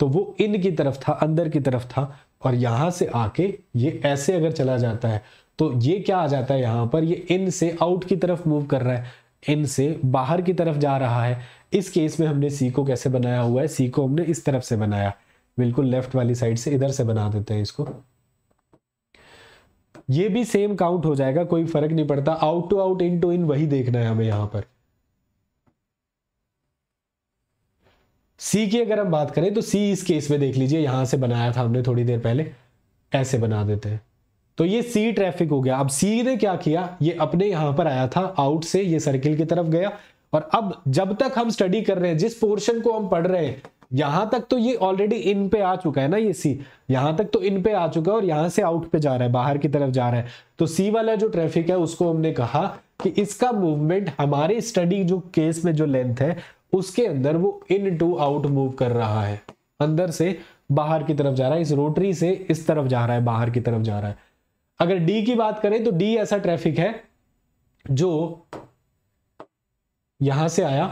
तो वो इनकी तरफ था अंदर की तरफ था और यहां से आके ये ऐसे अगर चला जाता है तो ये क्या आ जाता है यहाँ पर ये इन से आउट की तरफ मूव कर रहा है इन से बाहर की तरफ जा रहा है इस केस में हमने सी को कैसे बनाया हुआ है सी को हमने इस तरफ से बनाया बिल्कुल लेफ्ट वाली साइड से इधर से बना देते हैं इसको ये भी सेम काउंट हो जाएगा कोई फर्क नहीं पड़ता out to out in to in वही देखना है हमें यहां पर सी की अगर हम बात करें तो सी इस केस में देख लीजिए यहां से बनाया था हमने थोड़ी देर पहले ऐसे बना देते हैं तो ये सी ट्रैफिक हो गया अब सी ने क्या किया ये अपने यहां पर आया था आउट से ये सर्किल की तरफ गया और अब जब तक हम स्टडी कर रहे हैं जिस पोर्शन को हम पढ़ रहे हैं यहां तक तो ये ऑलरेडी इन पे आ चुका है ना ये सी यहां तक तो इन पे आ चुका है और यहां से आउट पे जा रहा है बाहर की तरफ जा रहा है तो सी वाला जो ट्रैफिक है उसको हमने कहा कि इसका मूवमेंट हमारे स्टडी जो केस में जो लेंथ है उसके अंदर वो इन टू आउट मूव कर रहा है अंदर से बाहर की तरफ जा रहा है इस रोटरी से इस तरफ जा रहा है बाहर की तरफ जा रहा है अगर डी की बात करें तो डी ऐसा ट्रैफिक है जो यहां से आया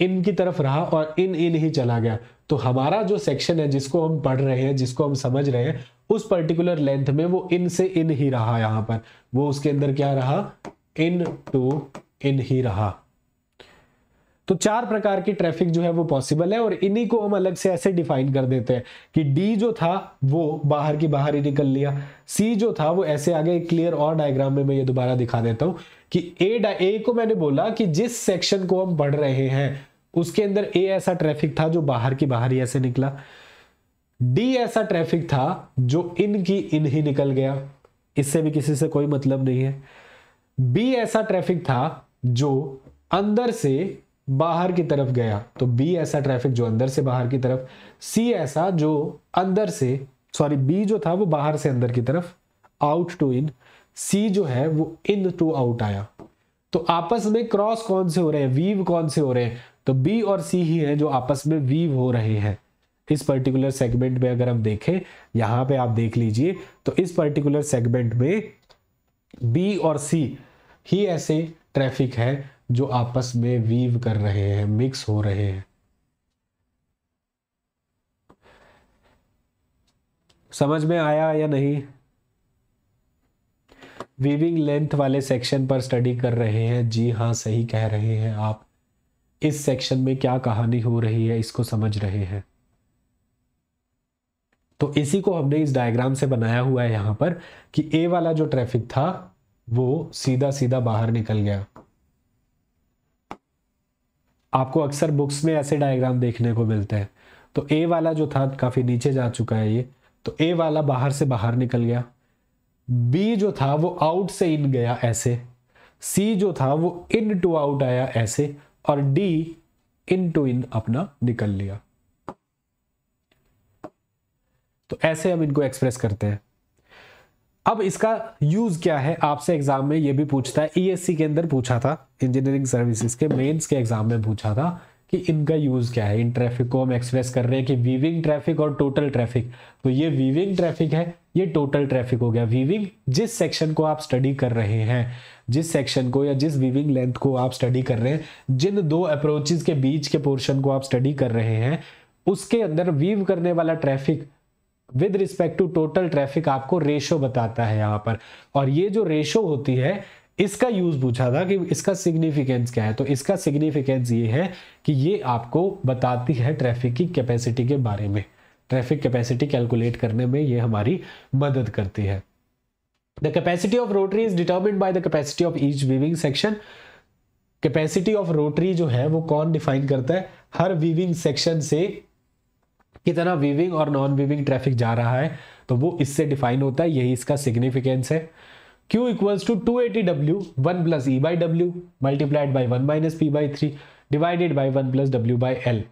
इन की तरफ रहा और इन इन ही चला गया तो हमारा जो सेक्शन है जिसको हम पढ़ रहे हैं जिसको हम समझ रहे हैं उस पर्टिकुलर लेंथ में वो इन से इन ही रहा यहां पर वो उसके अंदर क्या रहा इन टू इन ही रहा तो चार प्रकार की ट्रैफिक जो है वो पॉसिबल है और इन्हीं को हम अलग से ऐसे डिफाइन कर देते हैं कि डी जो था वो बाहर की बाहर ही निकल लिया सी जो था वो ऐसे आगे क्लियर और डायग्राम में मैं ये दोबारा दिखा देता हूं कि ए ए को मैंने बोला कि जिस सेक्शन को हम पढ़ रहे हैं उसके अंदर ए ऐसा ट्रैफिक था जो बाहर की बाहर ही ऐसे निकला डी ऐसा ट्रैफिक था जो इन की इन ही निकल गया इससे भी किसी से कोई मतलब नहीं है बी ऐसा ट्रैफिक था जो अंदर से बाहर की तरफ गया तो बी ऐसा ट्रैफिक जो अंदर से बाहर की तरफ सी ऐसा जो अंदर से सॉरी बी जो था वो बाहर से अंदर की तरफ आउट टू इन सी जो है वो इन टू आउट आया तो आपस में क्रॉस कौन से हो रहे हैं वीव कौन से हो रहे हैं तो बी और सी ही है जो आपस में वीव हो रहे हैं इस पर्टिकुलर सेगमेंट में अगर हम देखें यहां पे आप देख लीजिए तो इस पर्टिकुलर सेगमेंट में बी और सी ही ऐसे ट्रैफिक है जो आपस में वीव कर रहे हैं मिक्स हो रहे हैं समझ में आया या नहीं वीविंग लेंथ वाले सेक्शन पर स्टडी कर रहे हैं जी हाँ सही कह रहे हैं आप इस सेक्शन में क्या कहानी हो रही है इसको समझ रहे हैं तो इसी को हमने इस डायग्राम से बनाया हुआ है यहां पर कि ए वाला जो ट्रैफिक था वो सीधा सीधा बाहर निकल गया आपको अक्सर बुक्स में ऐसे डायग्राम देखने को मिलते हैं तो ए वाला जो था काफ़ी नीचे जा चुका है ये तो ए वाला बाहर से बाहर निकल गया बी जो था वो आउट से इन गया ऐसे सी जो था वो इन टू आउट आया ऐसे और डी इन टू इन अपना निकल लिया तो ऐसे हम इनको एक्सप्रेस करते हैं अब इसका यूज क्या है आपसे एग्जाम में ये भी पूछता है ईएससी e के अंदर पूछा था इंजीनियरिंग सर्विसेज के मेंस के एग्जाम में पूछा था कि इनका यूज क्या है इन ट्रैफिक को हम एक्सप्रेस कर रहे हैं कि वीविंग ट्रैफिक और टोटल ट्रैफिक तो ये वीविंग ट्रैफिक है ये टोटल ट्रैफिक हो गया वीविंग जिस सेक्शन को आप स्टडी कर रहे हैं जिस सेक्शन को या जिस वीविंग लेंथ को आप स्टडी कर रहे हैं जिन दो अप्रोचेज के बीच के पोर्शन को आप स्टडी कर रहे हैं उसके अंदर वीव करने वाला traffic with respect to total traffic आपको रेशो बताता है यहाँ पर और ये जो रेशो होती है इसका यूज पूछा था कि इसका सिग्निफिकेंस क्या है तो इसका सिग्निफिकेंस ये है कि ये आपको बताती है ट्रैफिक की कैपेसिटी के बारे में ट्रैफिक कैपेसिटी कैलकुलेट करने में ये हमारी मदद करती है the capacity of rotary is determined by the capacity of each weaving section capacity of rotary जो है वो कौन डिफाइन करता है हर वीविंग सेक्शन से कितना वीविंग और नॉन वीविंग ट्रैफिक जा रहा है तो वो इससे डिफाइन होता है यही इसका सिग्निफिकेंस है Q equals to two eighty W one plus E by W multiplied by one minus P by three divided by one plus W by L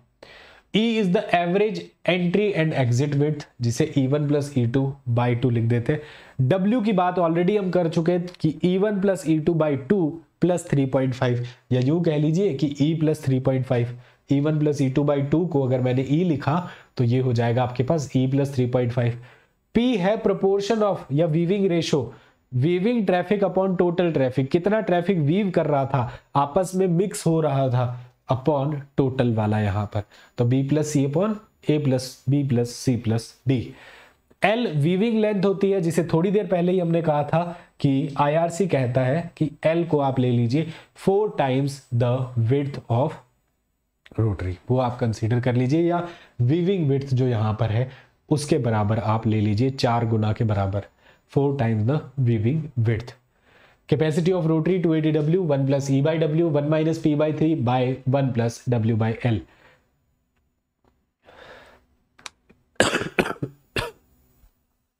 E is the average entry and exit width जिसे E one plus E two by two लिख देते W की बात already हम कर चुके हैं कि E one plus E two by two plus three point five या यूँ कह लीजिए कि E plus three point five E one plus E two by two को अगर मैंने ई e लिखा तो ये हो जाएगा आपके पास E plus three point five P है प्रोपोर्शन ऑफ या weaving ratio weaving traffic upon total traffic कितना ट्रैफिक वीव कर रहा था आपस में मिक्स हो रहा था अपॉन टोटल वाला यहां पर तो B plus C upon A plus B plus C plus D L weaving length होती है जिसे थोड़ी देर पहले ही हमने कहा था कि आईआरसी कहता है कि एल को आप ले लीजिए four times the width of rotary वो आप कंसीडर कर लीजिए या वीविंग विथ जो यहाँ पर है उसके बराबर आप ले लीजिए चार गुना के बराबर four times the weaving width capacity of rotary two eighty W one plus E by W one minus P by three by one plus W by L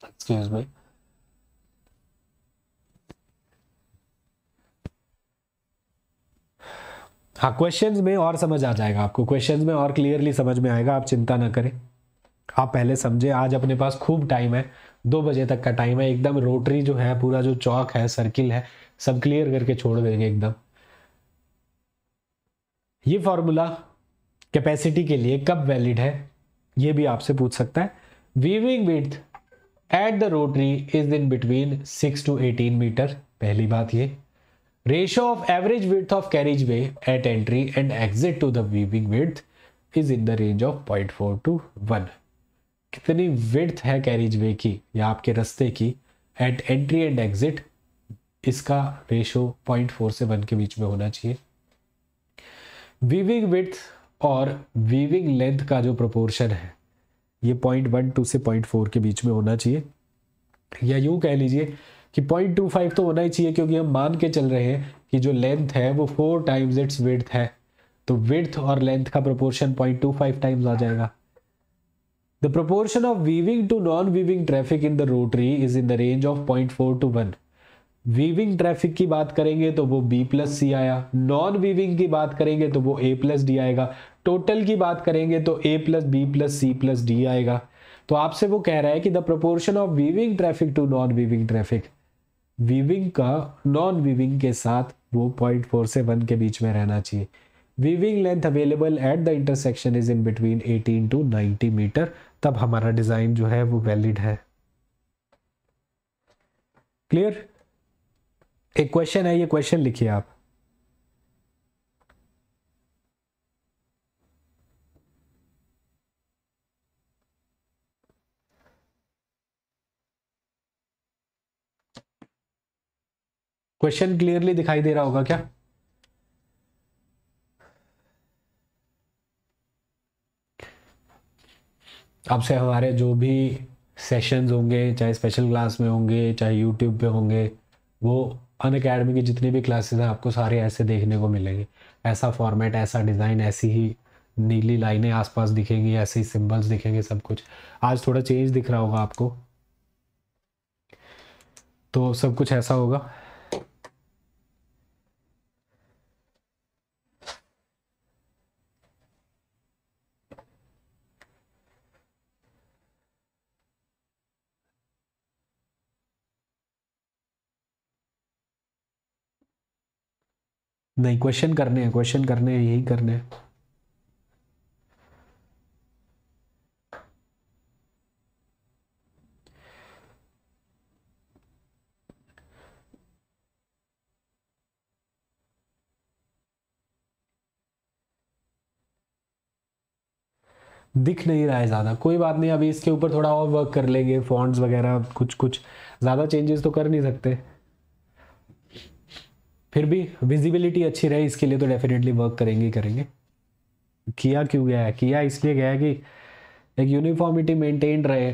excuse me हाँ क्वेश्चन में और समझ आ जाएगा आपको क्वेश्चन में और clearly समझ में आएगा आप चिंता ना करें आप पहले समझे आज अपने पास खूब टाइम है दो बजे तक का टाइम है एकदम रोटरी जो है पूरा जो चौक है सर्किल है सब क्लियर करके छोड़ देंगे एकदम ये फॉर्मूला कैपेसिटी के लिए कब वैलिड है ये भी आपसे पूछ सकता है weaving width at the rotary is in between six to eighteen metre पहली बात ये Ratio of average width of carriageway at entry and exit to the weaving width is in the range of 0.4 to 1. कितनी width है carriageway की या आपके रस्ते की एट एंट्री एंड एग्जिट इसका रेशो 0.4 से 1 के बीच में होना चाहिए वीविंग विड्थ और वीविंग लेंथ का जो प्रोपोर्शन है ये 0.12 से 0.4 के बीच में होना चाहिए या यूं कह लीजिए कि 0.25 तो होना ही चाहिए क्योंकि हम मान के चल रहे हैं कि जो लेंथ है वो फोर टाइम्स इट्स विड्थ है तो विड्थ और लेंथ का प्रोपोर्शन 0.25 टाइम्स आ जाएगा the proportion of weaving to non weaving traffic in the rotary is in the range of point two one weaving traffic की बात करेंगे तो वो बी प्लस सी आया नॉन वीविंग की बात करेंगे तो वो ए प्लस डी आएगा टोटल की बात करेंगे तो A plus B plus C plus D आएगा तो आपसे वो कह रहा है कि the proportion of weaving traffic to non weaving traffic weaving का नॉन विविंग के साथ वो पॉइंट फोर से वन के बीच में रहना चाहिए weaving length available at the intersection is in between 18 to 90 metre तब हमारा डिज़ाइन जो है वो वैलिड है क्लियर एक क्वेश्चन है ये क्वेश्चन लिखिए आप क्वेश्चन क्लियरली दिखाई दे रहा होगा क्या आपसे हमारे जो भी सेशंस होंगे चाहे स्पेशल क्लास में होंगे चाहे यूट्यूब पे होंगे वो अन अकेडमी की जितनी भी क्लासेस हैं आपको सारे ऐसे देखने को मिलेंगे ऐसा फॉर्मेट ऐसा डिज़ाइन ऐसी ही नीली लाइनें आसपास दिखेंगी ऐसे ही सिंबल्स दिखेंगे सब कुछ आज थोड़ा चेंज दिख रहा होगा आपको तो सब कुछ ऐसा होगा नहीं क्वेश्चन करने हैं क्वेश्चन करने हैं यही करने हैं दिख नहीं रहा है ज़्यादा कोई बात नहीं अभी इसके ऊपर थोड़ा और वर्क कर लेंगे फॉन्ट्स वगैरह कुछ कुछ ज़्यादा चेंजेस तो कर नहीं सकते फिर भी विजिबिलिटी अच्छी रहे इसके लिए तो डेफिनेटली वर्क करेंगे करेंगे किया क्यों गया है किया इसलिए गया है कि एक यूनिफॉर्मिटी मेंटेन रहे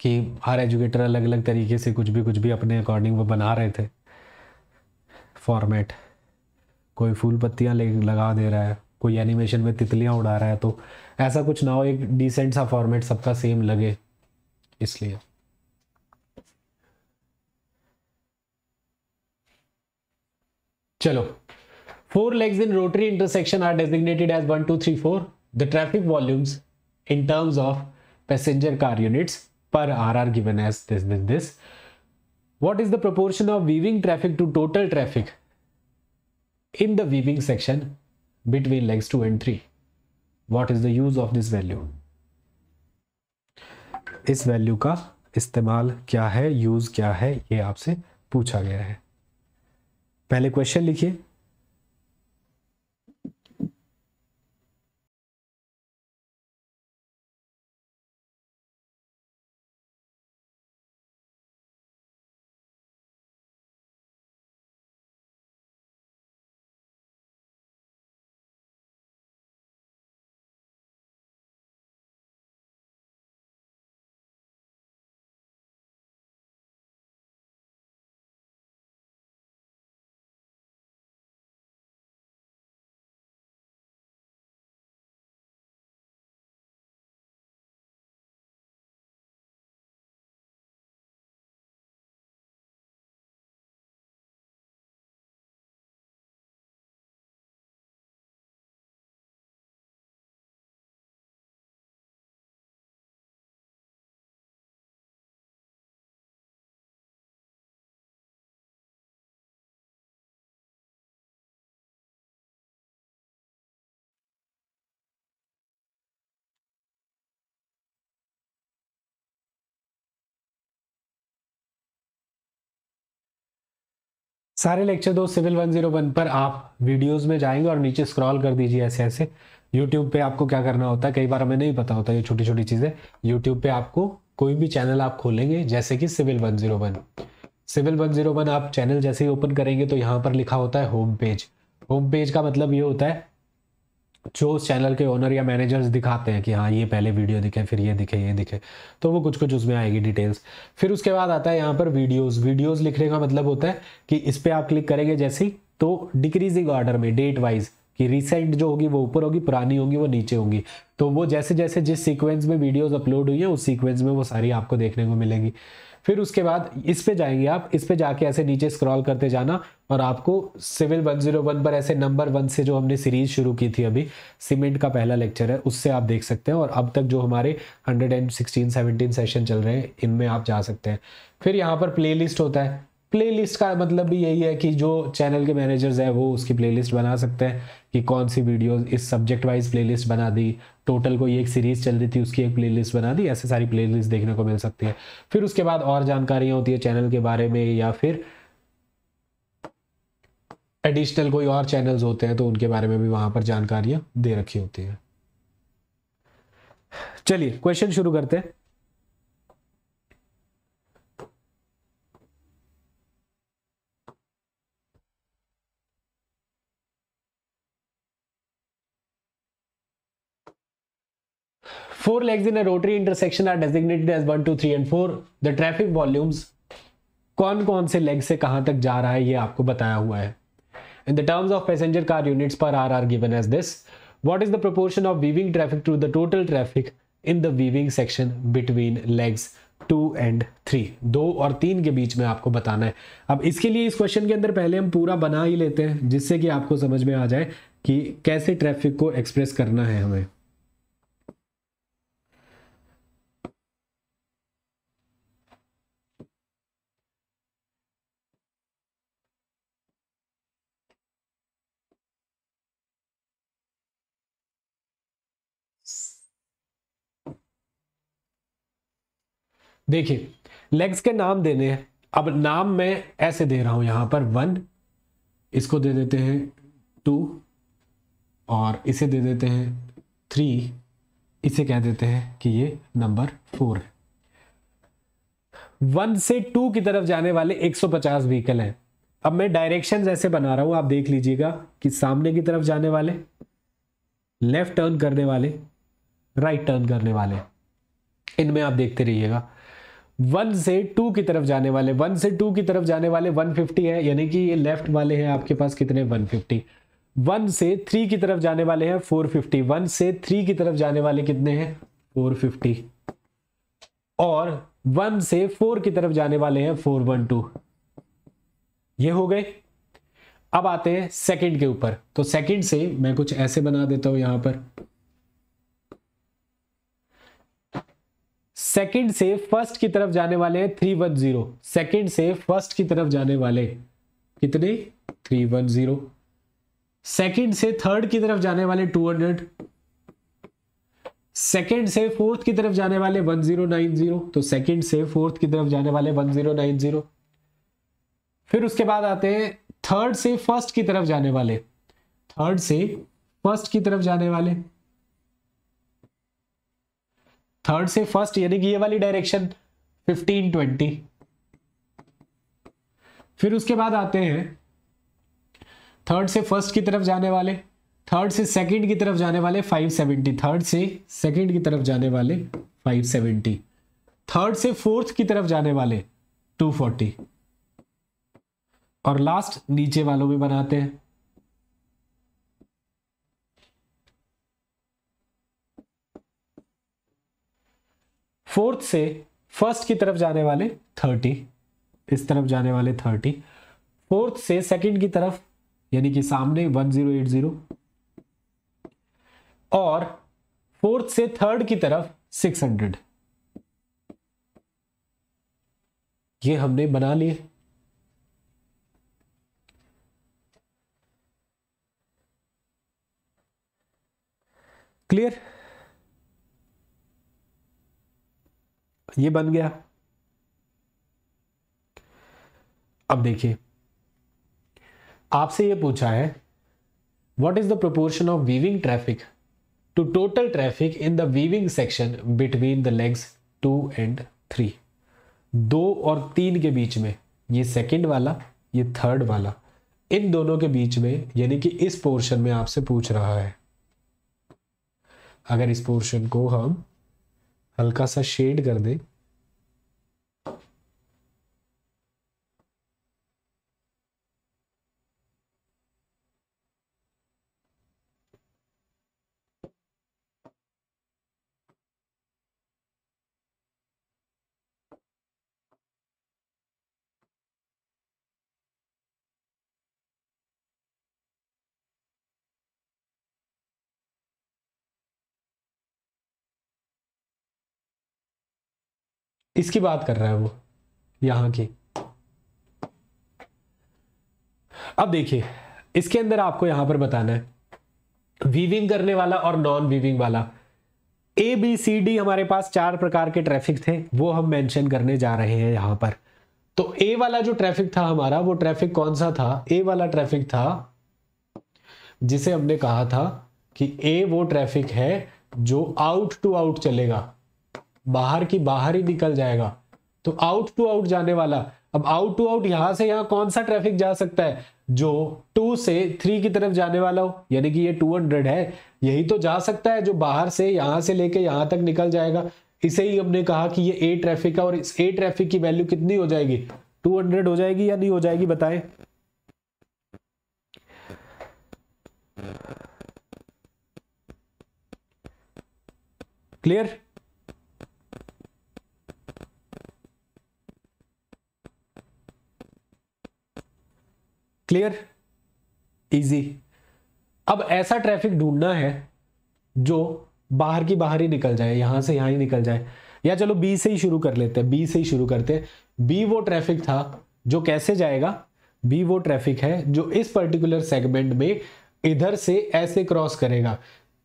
कि हर एजुकेटर अलग अलग तरीके से कुछ भी कुछ भी अपने अकॉर्डिंग वो बना रहे थे फॉर्मेट कोई फूल पत्तियाँ लगा दे रहा है कोई एनिमेशन में तितलियाँ उड़ा रहा है तो ऐसा कुछ ना हो एक डिसेंट सा फॉर्मेट सबका सेम लगे इसलिए चलो four legs in rotary intersection are designated as one two three four the traffic volumes in terms of passenger car units per hour are given as this this this what is the proportion of weaving traffic to total traffic in the weaving section between legs two and three what is the use of this value इस value का इस्तेमाल क्या है use क्या है ये आपसे पूछा गया है पहले क्वेश्चन लिखिए सारे लेक्चर दो सिविल वन जीरो वन पर आप वीडियोस में जाएंगे और नीचे स्क्रॉल कर दीजिए ऐसे ऐसे यूट्यूब पे आपको क्या करना होता है कई बार हमें नहीं पता होता ये छोटी छोटी चीज़ें यूट्यूब पे आपको कोई भी चैनल आप खोलेंगे जैसे कि civil one zero one civil one zero one आप चैनल जैसे ही ओपन करेंगे तो यहाँ पर लिखा होता है होम पेज होम पेज का मतलब ये होता है जो उस चैनल के ओनर या मैनेजर्स दिखाते हैं कि हाँ ये पहले वीडियो दिखे फिर ये दिखे ये दिखे तो वो कुछ कुछ उसमें आएगी डिटेल्स फिर उसके बाद आता है यहाँ पर वीडियोस वीडियोस लिखने का मतलब होता है कि इस पर आप क्लिक करेंगे जैसी तो डिक्रीजिंग ऑर्डर में डेट वाइज कि रिसेंट जो होगी वो ऊपर होगी पुरानी होगी वो नीचे होंगी तो वो जैसे जैसे जिस सीक्वेंस में वीडियोज अपलोड हुई है उस सीक्वेंस में वो सारी आपको देखने को मिलेंगी फिर उसके बाद इस पे जाएंगे आप इस पे जाके ऐसे नीचे स्क्रॉल करते जाना और आपको सिविल 101 पर ऐसे नंबर वन से जो हमने सीरीज शुरू की थी अभी सीमेंट का पहला लेक्चर है उससे आप देख सकते हैं और अब तक जो हमारे 116 17 सेशन चल रहे हैं इनमें आप जा सकते हैं फिर यहाँ पर प्ले होता है प्ले का मतलब भी यही है कि जो चैनल के मैनेजर्स है वो उसकी प्ले बना सकते हैं कि कौन सी वीडियो इस सब्जेक्ट वाइज प्ले बना दी टोटल कोई एक सीरीज चल रही थी उसकी एक प्लेलिस्ट बना दी ऐसे सारी प्लेलिस्ट देखने को मिल सकती है फिर उसके बाद और जानकारियां होती है चैनल के बारे में या फिर एडिशनल कोई और चैनल्स होते हैं तो उनके बारे में भी वहां पर जानकारियां दे रखी होती है चलिए क्वेश्चन शुरू करते हैं Four legs in a rotary intersection are designated as one, two, three, and four. The traffic volumes कौन कौन से लेग से कहाँ तक जा रहा है ये आपको बताया हुआ है in the terms of passenger car units per hour are given as this what is the proportion of weaving traffic to the total traffic in the weaving section between legs two and three दो और तीन के बीच में आपको बताना है अब इसके लिए इस क्वेश्चन के अंदर पहले हम पूरा बना ही लेते हैं जिससे कि आपको समझ में आ जाए कि कैसे ट्रैफिक को एक्सप्रेस करना है हमें देखिए लेग्स के नाम देने हैं अब नाम मैं ऐसे दे रहा हूं यहां पर वन इसको दे देते हैं टू और इसे दे देते हैं थ्री इसे कह देते हैं कि ये नंबर फोर है वन से टू की तरफ जाने वाले 150 व्हीकल हैं अब मैं डायरेक्शन ऐसे बना रहा हूं आप देख लीजिएगा कि सामने की तरफ जाने वाले लेफ्ट टर्न करने वाले राइट टर्न करने वाले इनमें आप देखते रहिएगा वन से टू की तरफ जाने वाले वन से टू की तरफ जाने वाले वन फिफ्टी है यानी कि ये लेफ्ट वाले हैं आपके पास कितने वन फिफ्टी वन से थ्री की तरफ जाने वाले हैं फोर फिफ्टी वन से थ्री की तरफ जाने वाले कितने हैं फोर फिफ्टी और वन से फोर की तरफ जाने वाले हैं फोर वन टू ये हो गए अब आते हैं सेकंड के ऊपर तो सेकंड से मैं कुछ ऐसे बना देता हूं यहां पर सेकंड से फर्स्ट की तरफ जाने वाले हैं थ्री वन जीरो सेकेंड से फर्स्ट की तरफ जाने वाले कितने थ्री वन जीरो सेकेंड से थर्ड की तरफ जाने वाले टू हंड्रेड सेकेंड से फोर्थ की तरफ जाने वाले वन जीरो नाइन जीरो तो सेकेंड से फोर्थ की तरफ जाने वाले वन जीरो नाइन जीरो फिर उसके बाद आते हैं थर्ड से फर्स्ट की तरफ जाने वाले थर्ड से फर्स्ट की तरफ जाने वाले थर्ड से फर्स्ट यानी कि ये वाली डायरेक्शन फिफ्टीन ट्वेंटी फिर उसके बाद आते हैं थर्ड से फर्स्ट की तरफ जाने वाले थर्ड से सेकंड की तरफ जाने वाले 570 थर्ड से सेकंड की तरफ जाने वाले 570 थर्ड से फोर्थ की तरफ जाने वाले 240 और लास्ट नीचे वालों में बनाते हैं फोर्थ से फर्स्ट की तरफ जाने वाले थर्टी इस तरफ जाने वाले थर्टी फोर्थ से सेकंड की तरफ यानी कि सामने वन जीरो एट जीरो और फोर्थ से थर्ड की तरफ सिक्स हंड्रेड ये हमने बना लिए क्लियर ये बन गया अब देखिए आपसे ये पूछा है what is the proportion of weaving traffic to total traffic in the weaving section between the legs two and three दो और तीन के बीच में ये सेकेंड वाला ये थर्ड वाला इन दोनों के बीच में यानी कि इस पोर्शन में आपसे पूछ रहा है अगर इस पोर्शन को हम हल्का सा शेड कर दें इसकी बात कर रहा है वो यहां की अब देखिए इसके अंदर आपको यहां पर बताना है वीविंग करने वाला और नॉन वीविंग वाला ए बी सी डी हमारे पास चार प्रकार के ट्रैफिक थे वो हम मेंशन करने जा रहे हैं यहां पर तो ए वाला जो ट्रैफिक था हमारा वो ट्रैफिक कौन सा था ए वाला ट्रैफिक था जिसे हमने कहा था कि ए वो ट्रैफिक है जो आउट टू आउट चलेगा बाहर की बाहर ही निकल जाएगा तो आउट टू आउट जाने वाला अब आउट टू आउट यहां से यहां कौन सा ट्रैफिक जा सकता है जो टू से थ्री की तरफ जाने वाला हो यानी कि ये टू हंड्रेड है यही तो जा सकता है जो बाहर से यहां से लेके यहां तक निकल जाएगा इसे ही हमने कहा कि ये ए ट्रैफिक है और इस ए ट्रैफिक की वैल्यू कितनी हो जाएगी टू हंड्रेड हो जाएगी या नहीं हो जाएगी बताएं क्लियर क्लियर इजी अब ऐसा ट्रैफिक ढूंढना है जो बाहर की बाहर ही निकल जाए यहां से यहां ही निकल जाए या चलो बी से ही शुरू कर लेते हैं बी से ही शुरू करते हैं बी वो ट्रैफिक था जो कैसे जाएगा बी वो ट्रैफिक है जो इस पर्टिकुलर सेगमेंट में इधर से ऐसे क्रॉस करेगा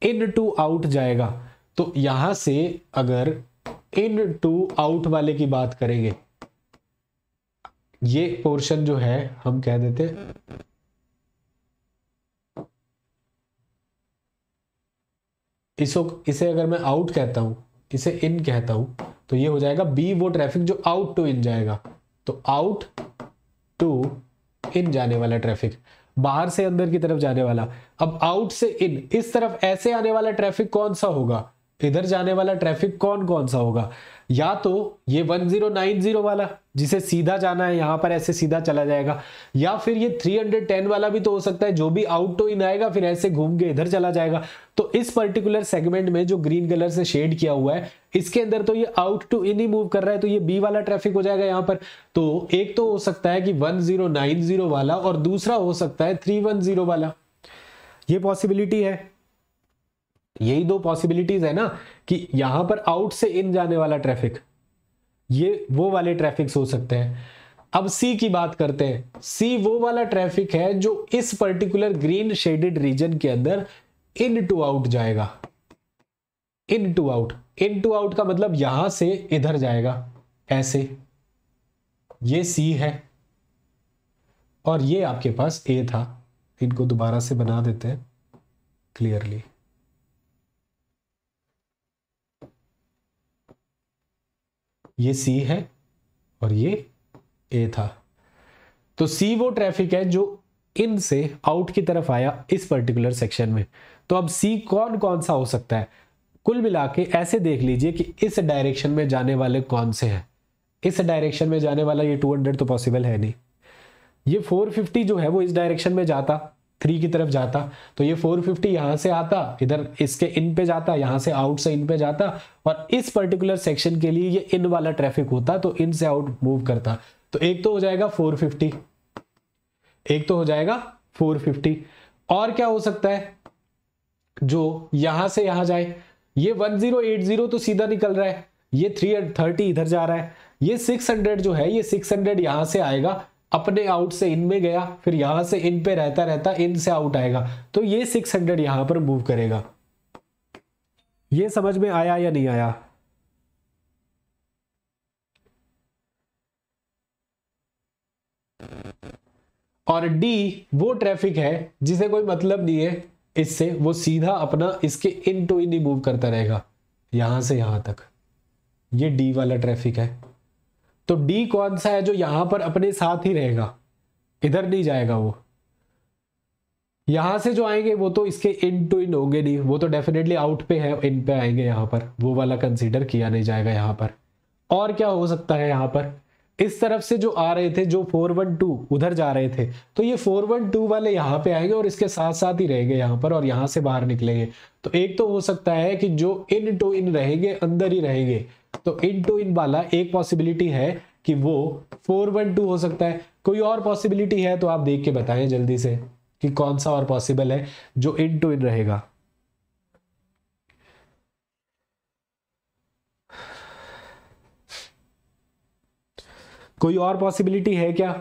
इन टू आउट जाएगा तो यहां से अगर इन टू आउट वाले की बात करेंगे ये पोर्शन जो है हम कह देते इसो इसे अगर मैं आउट कहता हूं इसे इन कहता हूं तो ये हो जाएगा बी वो ट्रैफिक जो आउट टू इन जाएगा तो आउट टू इन जाने वाला ट्रैफिक बाहर से अंदर की तरफ जाने वाला अब आउट से इन इस तरफ ऐसे आने वाला ट्रैफिक कौन सा होगा इधर जाने वाला ट्रैफिक कौन कौन सा होगा या तो ये 1090 वाला जिसे सीधा जाना है यहां पर ऐसे सीधा चला जाएगा या फिर ये 310 वाला भी तो हो सकता है जो भी आउट टू इन आएगा फिर ऐसे घूम के इधर चला जाएगा तो इस पर्टिकुलर सेगमेंट में जो ग्रीन कलर से शेड किया हुआ है इसके अंदर तो ये आउट टू इन ही मूव कर रहा है तो ये बी वाला ट्रैफिक हो जाएगा यहां पर तो एक तो हो सकता है कि जीरो वाला और दूसरा हो सकता है जीरो वाला ये पॉसिबिलिटी है यही दो पॉसिबिलिटीज है ना कि यहां पर आउट से इन जाने वाला ट्रैफिक ये वो वाले ट्रैफिक हो सकते हैं अब सी की बात करते हैं सी वो वाला ट्रैफिक है जो इस पर्टिकुलर ग्रीन शेडेड रीजन के अंदर इन टू आउट जाएगा in to out in to out का मतलब यहां से इधर जाएगा ऐसे ये सी है और ये आपके पास ए था इनको दोबारा से बना देते हैं क्लियरली ये सी है और ये ए था तो सी वो ट्रैफिक है जो इन से आउट की तरफ आया इस पर्टिकुलर सेक्शन में तो अब सी कौन कौन सा हो सकता है कुल मिला के ऐसे देख लीजिए कि इस डायरेक्शन में जाने वाले कौन से हैं इस डायरेक्शन में जाने वाला ये 200 तो पॉसिबल है नहीं ये 450 जो है वो इस डायरेक्शन में जाता थ्री की तरफ जाता तो ये फोर फिफ्टी यहां से आता इधर इसके इन पे जाता यहां से आउट से इन पे जाता और इस पर्टिकुलर सेक्शन के लिए ये इन वाला ट्रैफिक होता तो इन से आउट मूव करता तो एक तो हो जाएगा फोर फिफ्टी एक तो हो जाएगा फोर फिफ्टी और क्या हो सकता है जो यहां से यहां जाए ये 1080 तो सीधा निकल रहा है ये थर्टी इधर जा रहा है ये 600 जो है ये 600 यहां से आएगा अपने आउट से इन में गया फिर यहां से इन पे रहता रहता इन से आउट आएगा तो ये सिक्स हंड्रेड यहां पर मूव करेगा ये समझ में आया या नहीं आया और डी वो ट्रैफिक है जिसे कोई मतलब नहीं है इससे वो सीधा अपना इसके इन टू इन ही मूव करता रहेगा यहां से यहां तक ये डी वाला ट्रैफिक है तो डी कौन सा है जो यहां पर अपने साथ ही रहेगा इधर नहीं जाएगा वो यहां से जो आएंगे वो तो इसके इन टू इन होंगे नहीं वो तो डेफिनेटली आउट पे है इन पे आएंगे यहां पर वो वाला कंसीडर किया नहीं जाएगा यहां पर और क्या हो सकता है यहां पर इस तरफ से जो आ रहे थे जो फोर वन टू उधर जा रहे थे तो ये फोर वन टू वाले यहां पे आएंगे और इसके साथ साथ ही रहेंगे यहां पर और यहां से बाहर निकलेंगे तो एक तो हो सकता है कि जो इन टू इन रहेंगे अंदर ही रहेंगे तो इन टू इन वाला एक पॉसिबिलिटी है कि वो फोर वन टू हो सकता है कोई और पॉसिबिलिटी है तो आप देख के बताएं जल्दी से कि कौन सा और पॉसिबल है जो इन टू इन रहेगा कोई और पॉसिबिलिटी है क्या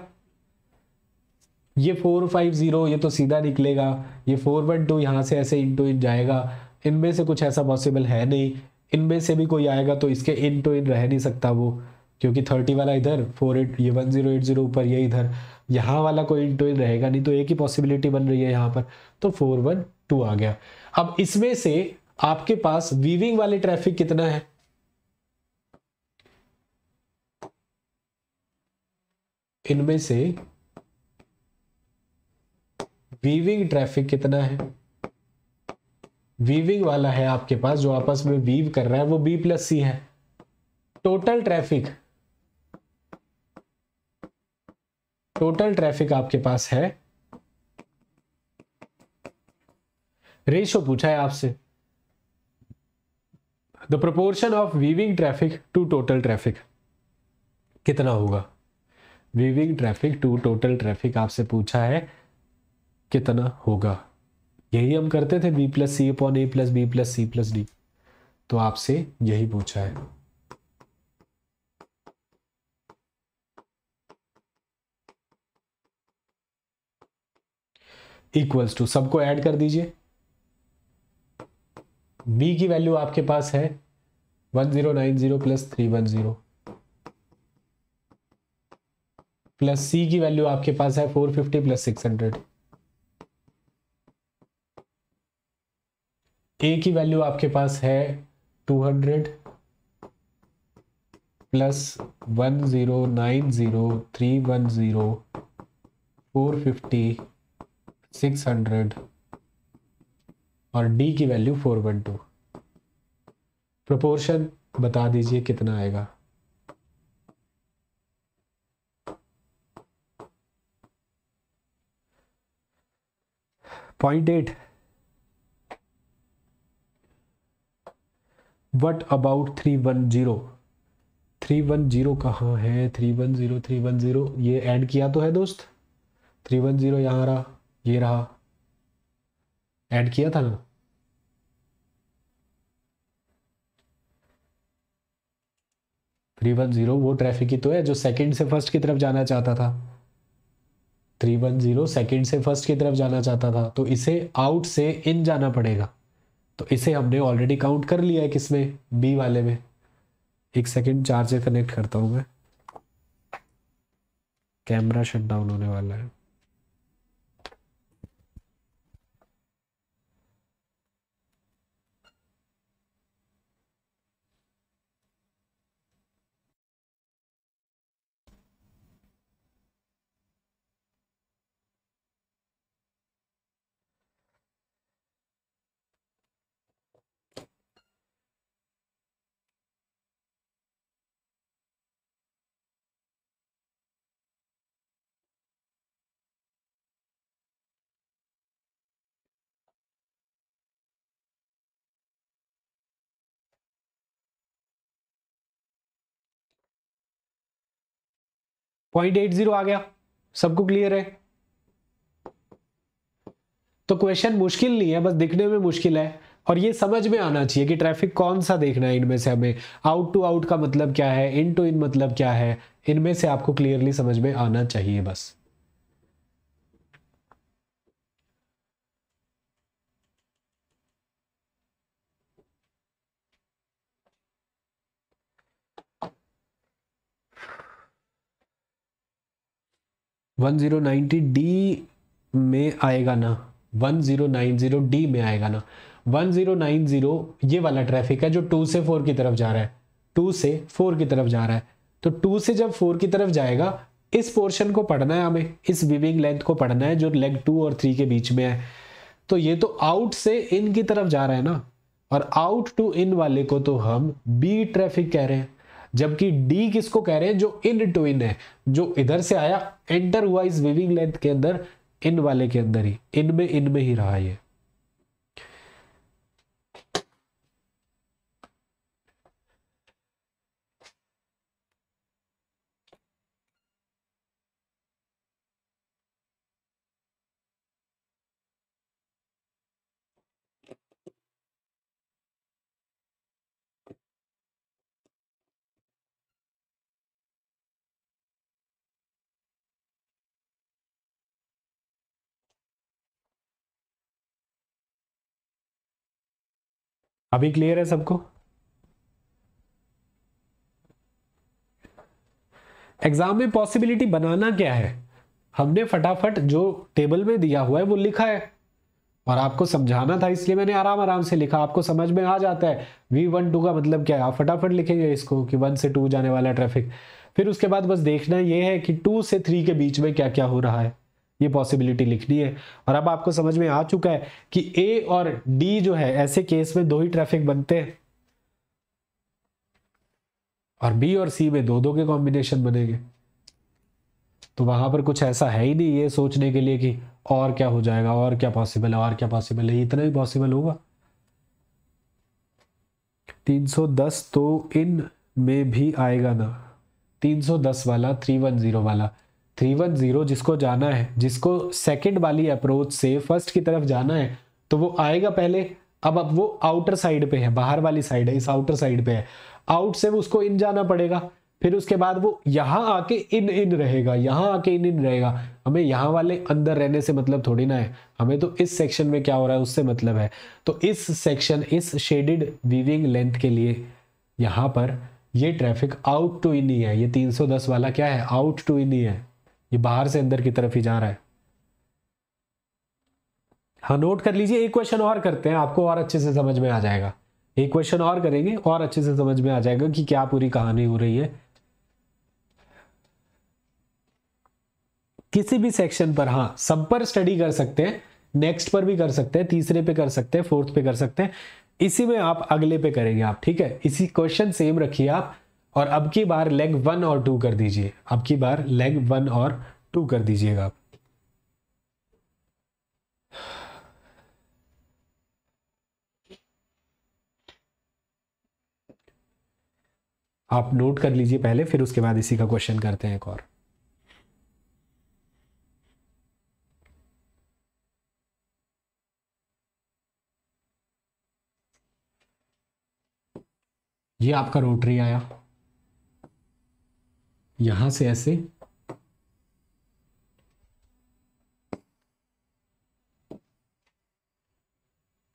ये फोर फाइव जीरो ये तो सीधा निकलेगा ये फोर वन टू यहां से ऐसे इन टू इन जाएगा इनमें से कुछ ऐसा पॉसिबल है नहीं इनमें से भी कोई आएगा तो इसके इन टू इन रह नहीं सकता वो क्योंकि थर्टी वाला इधर फोर एट ये वन जीरो एट जीरो ऊपर ये इधर यहाँ वाला कोई इन टू इन रहेगा नहीं तो एक ही पॉसिबिलिटी बन रही है यहाँ पर तो फोर वन टू आ गया अब इसमें से आपके पास वीविंग वाले ट्रैफिक कितना है इनमें से वीविंग ट्रैफिक कितना है वीविंग वाला है आपके पास जो आपस में वीव कर रहा है वो बी प्लस सी है टोटल ट्रैफिक टोटल ट्रैफिक आपके पास है रेशो पूछा है आपसे the proportion of weaving traffic to total traffic कितना होगा weaving traffic to total traffic आपसे पूछा है कितना होगा यही हम करते थे B plus C upon A plus B plus C plus D तो आपसे यही पूछा है इक्वल्स टू सबको ऐड कर दीजिए बी की वैल्यू आपके पास है one zero nine zero plus three one zero plus C की वैल्यू आपके पास है four fifty plus six hundred A की वैल्यू आपके पास है two hundred plus one zero nine zero three one zero four fifty six hundred और D की value four one two proportion बता दीजिए कितना आएगा point eight what about three one zero three one zero कहाँ है three one zero three one zero ये add किया तो है दोस्त थ्री वन जीरो यहाँ रहा ये रहा ऐड किया था ना थ्री वन जीरो वो ट्रैफिक ही तो है जो सेकंड से फर्स्ट की तरफ जाना चाहता था थ्री वन जीरो सेकेंड से फर्स्ट की तरफ जाना चाहता था तो इसे आउट से इन जाना पड़ेगा तो इसे हमने ऑलरेडी काउंट कर लिया है किसमें बी वाले में एक सेकेंड चार्जर कनेक्ट करता हूँ मैं कैमरा शट डाउन होने वाला है पॉइंट एट जीरो आ गया सबको क्लियर है तो क्वेश्चन मुश्किल नहीं है बस दिखने में मुश्किल है और ये समझ में आना चाहिए कि ट्रैफिक कौन सा देखना है इनमें से हमें आउट टू आउट का मतलब क्या है इन टू इन मतलब क्या है इनमें से आपको क्लियरली समझ में आना चाहिए बस वन ज़ीरो नाइन्टी डी में आएगा ना one zero nine zero D में आएगा ना वन ज़ीरो नाइन ज़ीरो ये वाला ट्रैफिक है जो टू से फोर की तरफ जा रहा है टू से फोर की तरफ जा रहा है तो टू से जब फोर की तरफ जाएगा इस पोर्शन को पढ़ना है हमें इस विविंग लेंथ को पढ़ना है जो लेग टू और थ्री के बीच में है तो ये तो आउट से इन की तरफ जा रहा है ना और आउट टू इन वाले को तो हम बी ट्रैफिक कह रहे हैं जबकि डी किसको कह रहे हैं जो इन ट्विन है जो इधर से आया एंटर हुआ इस वेविंग लेंथ के अंदर इन वाले के अंदर ही इनमें इनमें ही रहा ये अभी क्लियर है सबको एग्जाम में पॉसिबिलिटी बनाना क्या है हमने फटाफट जो टेबल में दिया हुआ है वो लिखा है और आपको समझाना था इसलिए मैंने आराम आराम से लिखा आपको समझ में आ जाता है वी वन टू का मतलब क्या है आप फटाफट लिखेंगे इसको कि वन से टू जाने वाला ट्रैफिक फिर उसके बाद बस देखना ये है कि टू से थ्री के बीच में क्या क्या हो रहा है ये पॉसिबिलिटी लिख दी है और अब आपको समझ में आ चुका है कि ए और डी जो है ऐसे केस में दो ही ट्रैफिक बनते हैं और बी और सी में दो दो के कॉम्बिनेशन बनेंगे तो वहां पर कुछ ऐसा है ही नहीं ये सोचने के लिए कि और क्या हो जाएगा और क्या पॉसिबल है और क्या पॉसिबल है इतना ही पॉसिबल होगा 310 तो इन में भी आएगा ना 310 वाला 310 वाला थ्री वन जीरो जिसको जाना है जिसको सेकेंड वाली अप्रोच से फर्स्ट की तरफ जाना है तो वो आएगा पहले अब अब वो आउटर साइड पे है बाहर वाली साइड है इस आउटर साइड पे है आउट से उसको इन जाना पड़ेगा फिर उसके बाद वो यहाँ आके इन इन रहेगा यहाँ आके इन इन रहेगा हमें यहाँ वाले अंदर रहने से मतलब थोड़ी ना है हमें तो इस सेक्शन में क्या हो रहा है उससे मतलब है तो इस सेक्शन इस शेडिड वीविंग लेंथ के लिए यहाँ पर ये ट्रैफिक आउट टू इन ही है ये 310 वाला क्या है आउट टू इन ही है ये बाहर से अंदर की तरफ ही जा रहा है हाँ नोट कर लीजिए एक क्वेश्चन और करते हैं आपको और अच्छे से समझ में आ जाएगा एक क्वेश्चन और करेंगे और अच्छे से समझ में आ जाएगा कि क्या पूरी कहानी हो रही है किसी भी सेक्शन पर हाँ सब पर स्टडी कर सकते हैं नेक्स्ट पर भी कर सकते हैं तीसरे पे कर सकते हैं फोर्थ पे कर सकते हैं इसी में आप अगले पे करेंगे आप ठीक है इसी क्वेश्चन सेम रखिए आप और अब की बार लेग वन और टू कर दीजिए अब की बार लेग वन और टू कर दीजिएगा आप आप नोट कर लीजिए पहले फिर उसके बाद इसी का क्वेश्चन करते हैं एक और ये आपका रोटरी आया यहां से ऐसे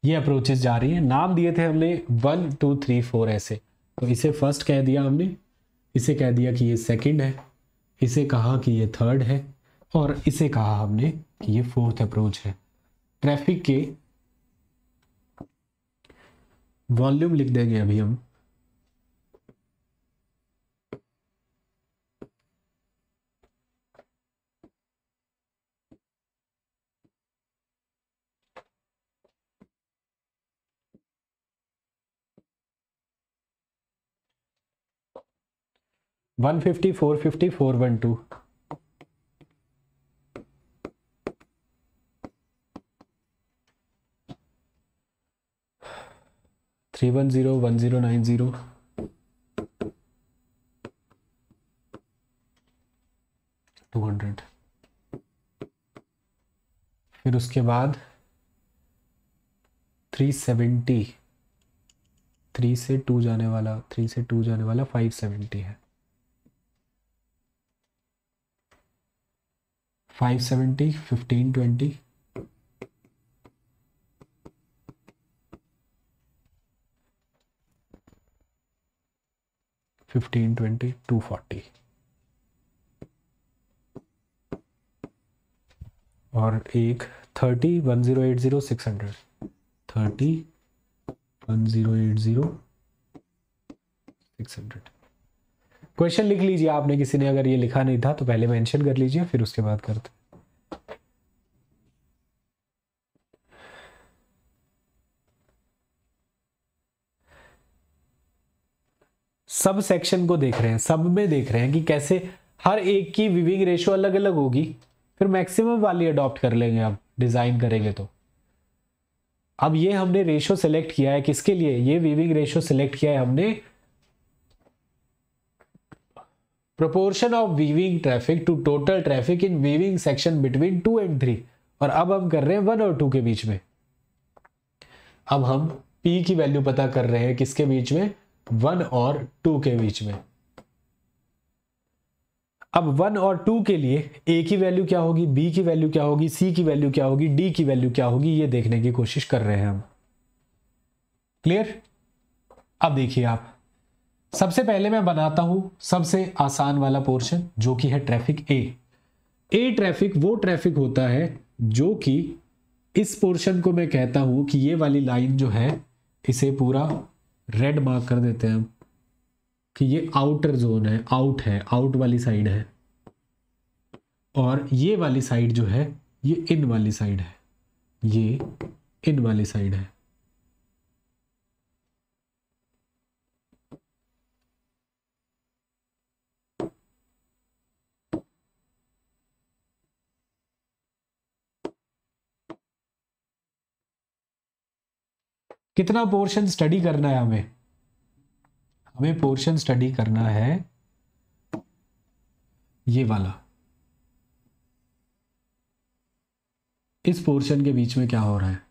ये अप्रोचेस जा रही है नाम दिए थे हमने वन टू थ्री फोर ऐसे तो इसे फर्स्ट कह दिया हमने इसे कह दिया कि ये सेकंड है इसे कहा कि ये थर्ड है और इसे कहा हमने कि ये फोर्थ अप्रोच है ट्रैफिक के वॉल्यूम लिख देंगे अभी हम one fifty four fifty four one two three one zero one zero nine zero two hundred फिर उसके बाद थ्री सेवेंटी थ्री से टू जाने वाला थ्री से टू जाने वाला फाइव सेवेंटी है five seventy fifteen twenty fifteen twenty two forty और एक thirty one zero eight zero six hundred thirty one zero eight zero six hundred question लिख लीजिए आपने किसी ने अगर ये लिखा नहीं था तो पहले मेंशन कर लीजिए फिर उसके बाद करते सब सेक्शन को देख रहे हैं सब में देख रहे हैं कि कैसे हर एक की विविंग रेशो अलग अलग होगी फिर मैक्सिमम वाली अडॉप्ट कर लेंगे आप डिज़ाइन करेंगे तो अब ये हमने रेशो सेलेक्ट किया है किसके लिए ये विविंग रेशो सेलेक्ट किया है हमने proportion of weaving traffic to total traffic in weaving section between two and three और अब हम कर रहे हैं वन और टू के बीच में अब हम पी की वैल्यू पता कर रहे हैं किसके बीच में वन और टू के बीच में अब वन और टू के लिए ए की वैल्यू क्या होगी बी की वैल्यू क्या होगी सी की वैल्यू क्या होगी डी की वैल्यू क्या होगी ये देखने की कोशिश कर रहे हैं हम क्लियर अब देखिए आप सबसे पहले मैं बनाता हूं सबसे आसान वाला पोर्शन जो कि है ट्रैफिक ए ए ट्रैफिक वो ट्रैफिक होता है जो कि इस पोर्शन को मैं कहता हूं कि ये वाली लाइन जो है इसे पूरा रेड मार्क कर देते हैं हम कि ये आउटर जोन है आउट है आउट वाली साइड है और ये वाली साइड जो है ये इन वाली साइड है ये इन वाली साइड है कितना पोर्शन स्टडी करना है हमें हमें पोर्शन स्टडी करना है ये वाला इस पोर्शन के बीच में क्या हो रहा है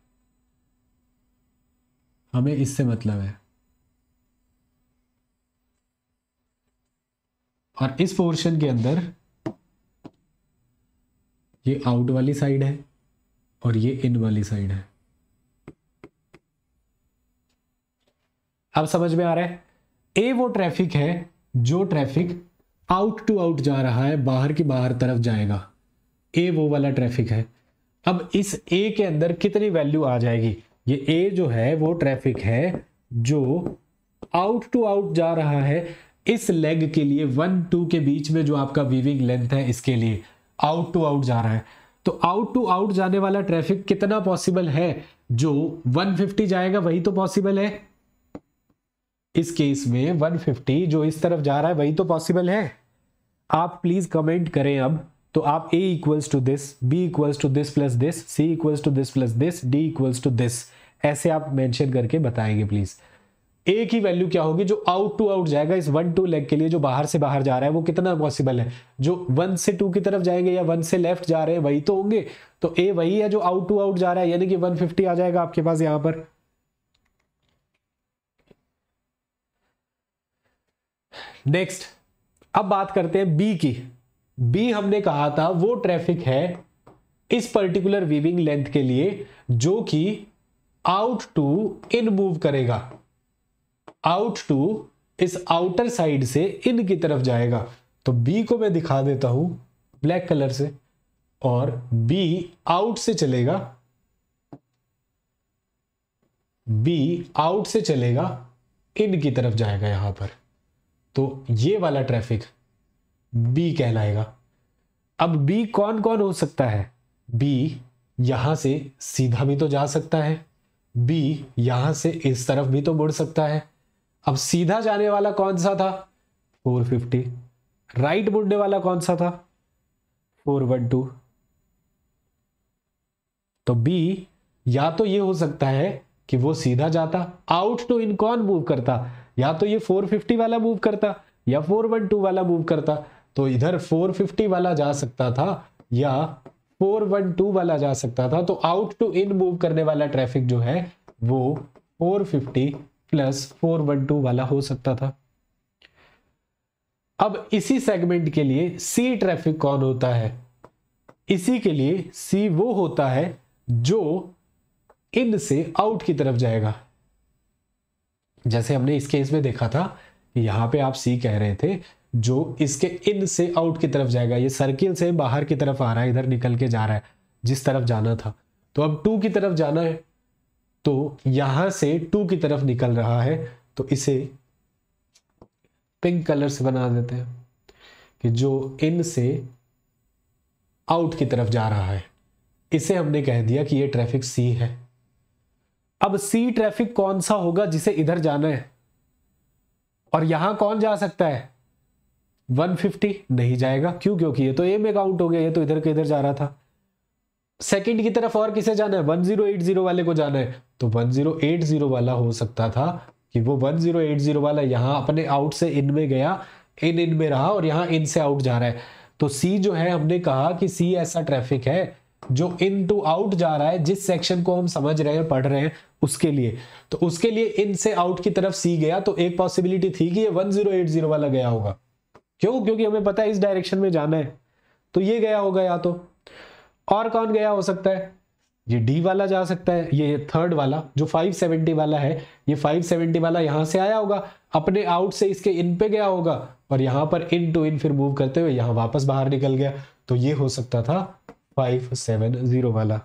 हमें इससे मतलब है और इस पोर्शन के अंदर ये आउट वाली साइड है और ये इन वाली साइड है अब समझ में आ रहा है ए वो ट्रैफिक है जो ट्रैफिक आउट टू आउट जा रहा है बाहर की बाहर तरफ जाएगा ए वो वाला ट्रैफिक है अब इस ए के अंदर कितनी वैल्यू आ जाएगी ये ए जो है वो ट्रैफिक है जो आउट टू आउट जा रहा है इस लेग के लिए वन टू के बीच में जो आपका वीविंग लेंथ है इसके लिए आउट टू आउट जा रहा है तो आउट टू आउट जाने वाला ट्रैफिक कितना पॉसिबल है जो 150 जाएगा वही तो पॉसिबल है इस केस में 150 जो इस तरफ जा रहा है वही तो पॉसिबल है आप प्लीज कमेंट करें अब तो आप A equals to this B equals to this plus this C equals to this plus this D equals to this ऐसे आप मेंशन करके बताएंगे प्लीज ए की वैल्यू क्या होगी जो आउट टू आउट जाएगा इस वन टू लेग के लिए जो बाहर से बाहर जा रहा है वो कितना पॉसिबल है जो वन से टू की तरफ जाएंगे या वन से लेफ्ट जा रहे हैं वही तो होंगे तो ए वही है जो आउट टू आउट जा रहा है यानी कि 150 आ जाएगा आपके पास यहां पर नेक्स्ट अब बात करते हैं बी की बी हमने कहा था वो ट्रैफिक है इस पर्टिकुलर वीविंग लेंथ के लिए जो कि आउट टू इन मूव करेगा आउट टू इस आउटर साइड से इन की तरफ जाएगा तो बी को मैं दिखा देता हूं ब्लैक कलर से और बी आउट से चलेगा बी आउट से चलेगा इन की तरफ जाएगा यहां पर तो ये वाला ट्रैफिक बी कहलाएगा अब बी कौन कौन हो सकता है बी यहां से सीधा भी तो जा सकता है बी यहां से इस तरफ भी तो मुड़ सकता है अब सीधा जाने वाला कौन सा था 450 राइट मुड़ने वाला कौन सा था 412 तो बी या तो ये हो सकता है कि वो सीधा जाता आउट टू इन कौन मूव करता या तो ये 450 वाला मूव करता या 412 वाला मूव करता तो इधर 450 वाला जा सकता था या 412 वाला जा सकता था तो आउट टू इन मूव करने वाला ट्रैफिक जो है वो 450 प्लस 412 वाला हो सकता था अब इसी सेगमेंट के लिए सी ट्रैफिक कौन होता है इसी के लिए सी वो होता है जो इन से आउट की तरफ जाएगा जैसे हमने इस केस में देखा था यहाँ पे आप सी कह रहे थे जो इसके इन से आउट की तरफ जाएगा ये सर्किल से बाहर की तरफ आ रहा है इधर निकल के जा रहा है जिस तरफ जाना था तो अब टू की तरफ जाना है तो यहां से टू की तरफ निकल रहा है तो इसे पिंक कलर से बना देते हैं कि जो इन से आउट की तरफ जा रहा है इसे हमने कह दिया कि ये ट्रैफिक सी है अब सी ट्रैफिक कौन सा होगा जिसे इधर जाना है और यहां कौन जा सकता है 150 नहीं जाएगा क्यों क्योंकि ये तो ए में काउंट हो गया ये तो इधर के इधर जा रहा था सेकंड की तरफ और किसे जाना है 1080 वाले को जाना है तो 1080 वाला हो सकता था कि वो 1080 वाला यहां अपने आउट से इन में गया इन इन में रहा और यहां इन से आउट जा रहा है तो सी जो है हमने कहा कि सी ऐसा ट्रैफिक है जो इन टू आउट जा रहा है जिस सेक्शन को हम समझ रहे हैं पढ़ रहे हैं उसके लिए तो उसके लिए इन से आउट की तरफ सी गया तो एक पॉसिबिलिटी थी कि ये 1080 वाला गया होगा क्यों क्योंकि हमें पता है इस डायरेक्शन में जाना है तो ये गया होगा या तो और कौन गया हो सकता है ये डी वाला जा सकता है ये थर्ड वाला जो 570 वाला है ये 570 वाला यहां से आया होगा अपने आउट से इसके इन पे गया होगा और यहां पर इन टू इन फिर मूव करते हुए यहां वापस बाहर निकल गया तो ये हो सकता था फाइव सेवन जीरो वाला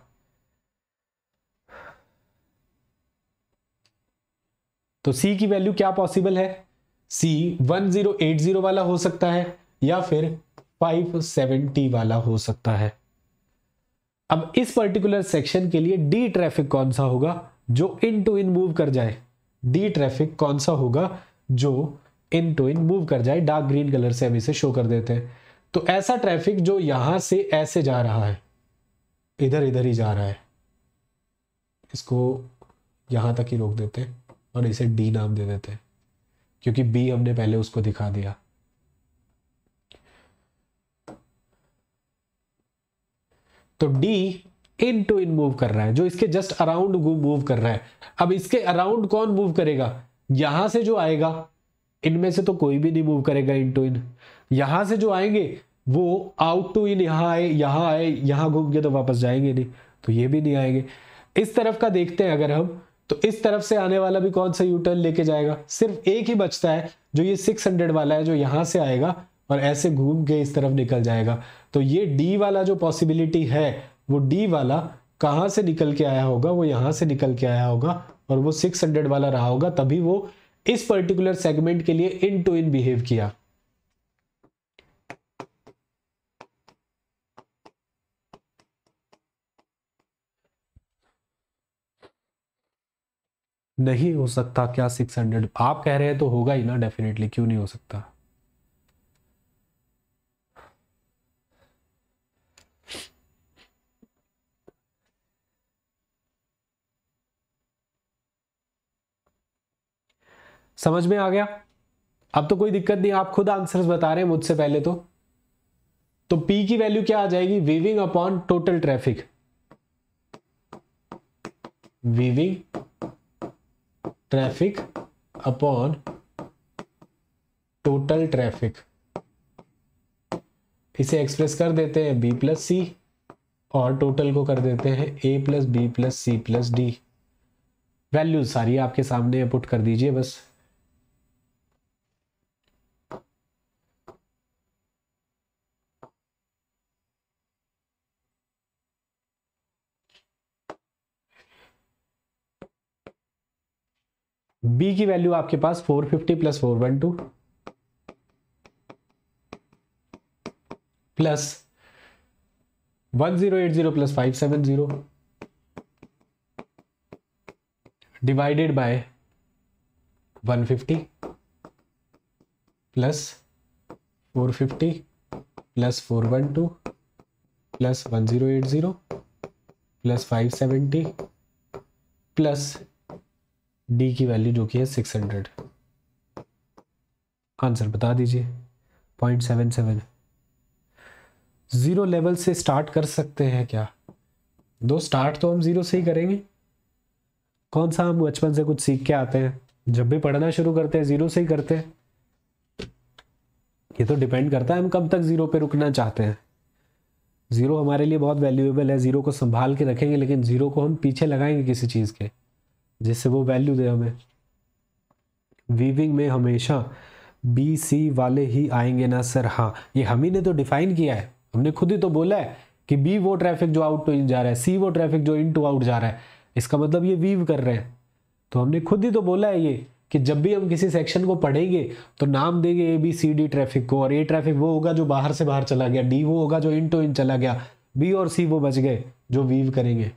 तो सी की वैल्यू क्या पॉसिबल है C one zero eight zero वाला हो सकता है या फिर फाइव सेवेंटी वाला हो सकता है अब इस पर्टिकुलर सेक्शन के लिए डी ट्रैफिक कौन सा होगा जो इन टू इन मूव कर जाए डी ट्रैफिक कौन सा होगा जो इन टू इन मूव कर जाए डार्क ग्रीन कलर से हम इसे शो कर देते हैं तो ऐसा ट्रैफिक जो यहां से ऐसे जा रहा है इधर इधर ही जा रहा है इसको यहां तक ही रोक देते हैं और इसे डी नाम दे देते हैं क्योंकि बी हमने पहले उसको दिखा दिया तो D in to in move कर रहा है जो इसके जस्ट अराउंड मूव कर रहा है अब इसके अराउंड कौन मूव करेगा यहां से जो आएगा इनमें से तो कोई भी नहीं मूव करेगा इन टू इन यहां से जो आएंगे वो आउट टू इन यहां आए यहां आए यहां घूम के तो वापस जाएंगे नहीं तो ये भी नहीं आएंगे इस तरफ का देखते हैं अगर हम तो इस तरफ से आने वाला भी कौन सा यू टर्न लेके जाएगा सिर्फ एक ही बचता है जो ये 600 वाला है जो यहां से आएगा और ऐसे घूम के इस तरफ निकल जाएगा तो ये डी वाला जो पॉसिबिलिटी है वो डी वाला कहां से निकल के आया होगा वो यहां से निकल के आया होगा और वो 600 वाला रहा होगा तभी वो इस पर्टिकुलर सेगमेंट के लिए इन टू इन बिहेव किया नहीं हो सकता क्या सिक्स हंड्रेड आप कह रहे हैं तो होगा ही ना डेफिनेटली क्यों नहीं हो सकता समझ में आ गया अब तो कोई दिक्कत नहीं आप खुद आंसर्स बता रहे हैं मुझसे पहले तो तो P की वैल्यू क्या आ जाएगी weaving upon total traffic weaving traffic upon total traffic इसे एक्सप्रेस कर देते हैं बी प्लस सी और टोटल को कर देते हैं A plus B plus C plus D value सारी आपके सामने पुट कर दीजिए बस बी की वैल्यू आपके पास 450 fifty plus four one two plus one zero eight zero plus five seven zero divided by 150 plus 450 plus 412 plus 1080 plus 570 plus D की वैल्यू जो कि है सिक्स हंड्रेड आंसर बता दीजिए point seven seven zero level से start कर सकते हैं क्या दो स्टार्ट तो हम ज़ीरो से ही करेंगे कौन सा हम बचपन से कुछ सीख के आते हैं जब भी पढ़ना शुरू करते हैं ज़ीरो से ही करते हैं ये तो डिपेंड करता है हम कब तक ज़ीरो पे रुकना चाहते हैं ज़ीरो हमारे लिए बहुत वैल्यूएबल है ज़ीरो को संभाल के रखेंगे लेकिन ज़ीरो को हम पीछे लगाएंगे किसी चीज़ के जिससे वो वैल्यू दे हमें वीविंग में हमेशा बी सी वाले ही आएंगे ना सर हाँ ये हम ही ने तो डिफाइन किया है हमने खुद ही तो बोला है कि बी वो ट्रैफिक जो आउट टू इन जा रहा है सी वो ट्रैफिक जो इन टू आउट जा रहा है इसका मतलब ये वीव कर रहे हैं तो हमने खुद ही तो बोला है ये कि जब भी हम किसी सेक्शन को पढ़ेंगे तो नाम देंगे A B C D traffic को और ए ट्रैफिक वो होगा जो बाहर से बाहर चला गया डी वो होगा जो इन टू इन चला गया बी और सी वो बच गए जो वीव करेंगे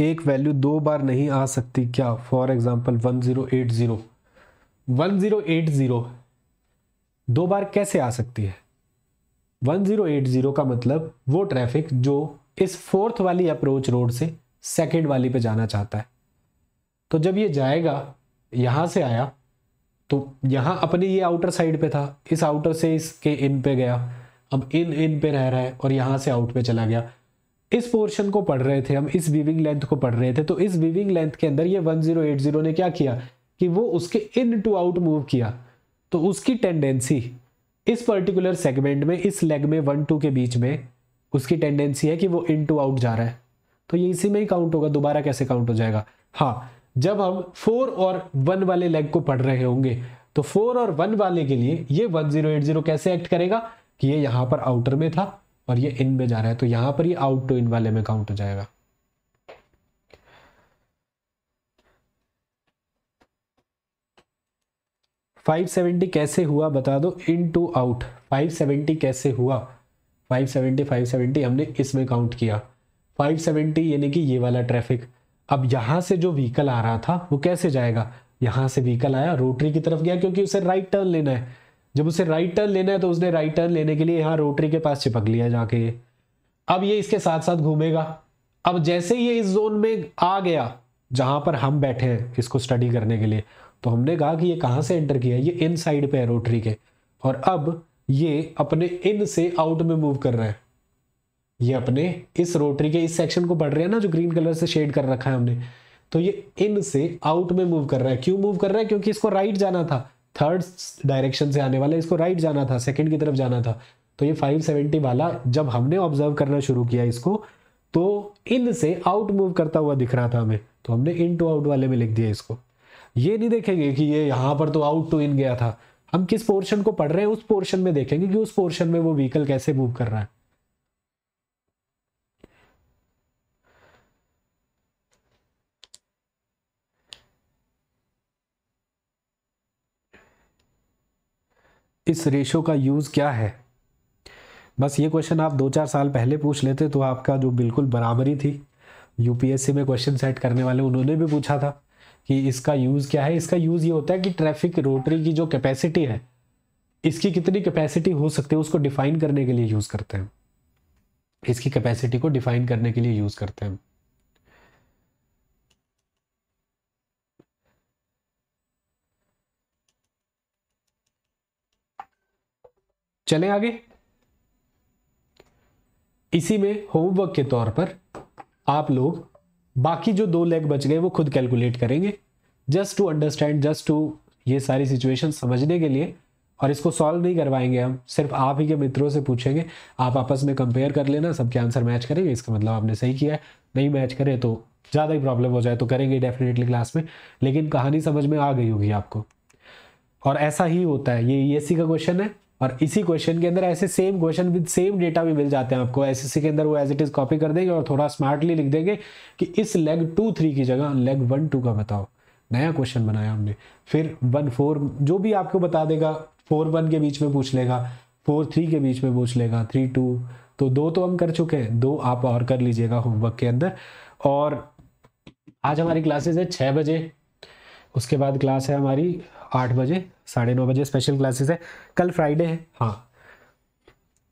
एक वैल्यू दो बार नहीं आ सकती क्या for example one zero eight zero one zero eight zero दो बार कैसे आ सकती है वन ज़ीरो एट ज़ीरो का मतलब वो ट्रैफिक जो इस फोर्थ वाली अप्रोच रोड से सेकेंड वाली पे जाना चाहता है तो जब ये जाएगा यहाँ से आया तो यहाँ अपने ये आउटर साइड पे था इस आउटर से इसके इन पे गया अब इन इन पे रह रहा है और यहाँ से आउट पे चला गया इस पोर्शन को पढ़ रहे थे हम इस वीविंग लेंथ को पढ़ रहे थे तो इस वीविंग लेंथ के अंदर ये 1080 ने क्या किया कि वो उसके इन टू आउट मूव किया तो उसकी टेंडेंसी इस पर्टिकुलर सेगमेंट में इस लेग में वन टू के बीच में उसकी टेंडेंसी है कि वो इन टू आउट जा रहा है तो ये इसी में ही काउंट होगा दोबारा कैसे काउंट हो जाएगा हाँ जब हम फोर और वन वाले लेग को पढ़ रहे होंगे तो फोर और वन वाले के लिए ये 1080 कैसे एक्ट करेगा कि ये यहां पर आउटर में था और ये इन में जा रहा है तो यहां पर ये आउट टू इन वाले में काउंट हो जाएगा फाइव सेवेंटी कैसे हुआ बता दो in to out five seventy कैसे हुआ फाइव सेवेंटी फाइव सेवेंटी हमने इसमें काउंट किया फाइव सेवेंटी यानी कि ये वाला ट्रैफिक अब यहां से जो व्हीकल आ रहा था वो कैसे जाएगा यहां से व्हीकल आया रोटरी की तरफ गया क्योंकि उसे राइट टर्न लेना है जब उसे राइट टर्न लेना है तो उसने राइट टर्न लेने के लिए यहाँ रोटरी के पास चिपक लिया जाके ये अब ये इसके साथ साथ घूमेगा अब जैसे ये इस जोन में आ गया जहां पर हम बैठे हैं इसको स्टडी करने के लिए तो हमने कहा कि ये कहाँ से एंटर किया ये इन साइड पे है रोटरी के और अब ये अपने इन से आउट में मूव कर रहा है ये अपने इस रोटरी के इस सेक्शन को पढ़ रहे हैं ना जो ग्रीन कलर से शेड कर रखा है हमने तो ये इन से आउट में मूव कर रहा है क्यों मूव कर रहा है क्योंकि इसको राइट जाना था थर्ड डायरेक्शन से आने वाला इसको राइट जाना था सेकेंड की तरफ जाना था तो ये 570 वाला जब हमने ऑब्जर्व करना शुरू किया इसको तो इन से आउट मूव करता हुआ दिख रहा था हमें तो हमने इन टू आउट वाले में लिख दिया इसको ये नहीं देखेंगे कि ये यहाँ पर तो आउट टू इन गया था हम किस पोर्शन को पढ़ रहे हैं उस पोर्शन में देखेंगे कि उस पोर्शन में वो व्हीकल कैसे मूव कर रहा है इस रेशो का यूज़ क्या है बस ये क्वेश्चन आप दो चार साल पहले पूछ लेते तो आपका जो बिल्कुल बराबरी थी यूपीएससी में क्वेश्चन सेट करने वाले उन्होंने भी पूछा था कि इसका यूज़ क्या है इसका यूज़ ये होता है कि ट्रैफिक रोटरी की जो कैपेसिटी है इसकी कितनी कैपेसिटी हो सकती है उसको डिफाइन करने के लिए यूज़ करते हैं इसकी कैपेसिटी को डिफाइन करने के लिए यूज़ करते हैं चलें आगे इसी में होमवर्क के तौर पर आप लोग बाकी जो दो लेग बच गए वो खुद कैलकुलेट करेंगे just to understand just to ये सारी सिचुएशन समझने के लिए और इसको सॉल्व नहीं करवाएंगे हम सिर्फ आप ही के मित्रों से पूछेंगे आप आपस में कंपेयर कर लेना सबके आंसर मैच करेंगे इसका मतलब आपने सही किया है नहीं मैच करें तो ज़्यादा ही प्रॉब्लम हो जाए तो करेंगे डेफिनेटली क्लास में लेकिन कहानी समझ में आ गई होगी आपको और ऐसा ही होता है ये ई का क्वेश्चन है और इसी क्वेश्चन के अंदर ऐसे same question with same data भी मिल जाते हैं आपको एस के अंदर वो एज इट इज कॉपी कर देंगे और थोड़ा स्मार्टली लिख देंगे कि इस लेग टू थ्री की जगह लेग वन टू का बताओ नया क्वेश्चन बनाया हमने फिर वन फोर जो भी आपको बता देगा फोर वन के बीच में पूछ लेगा फोर थ्री के बीच में पूछ लेगा थ्री टू तो दो तो हम कर चुके हैं दो आप और कर लीजिएगा होमवर्क के अंदर और आज हमारी क्लासेज है छः बजे उसके बाद क्लास है हमारी आठ बजे साढ़े नौ बजे स्पेशल क्लासेस है कल फ्राइडे है हाँ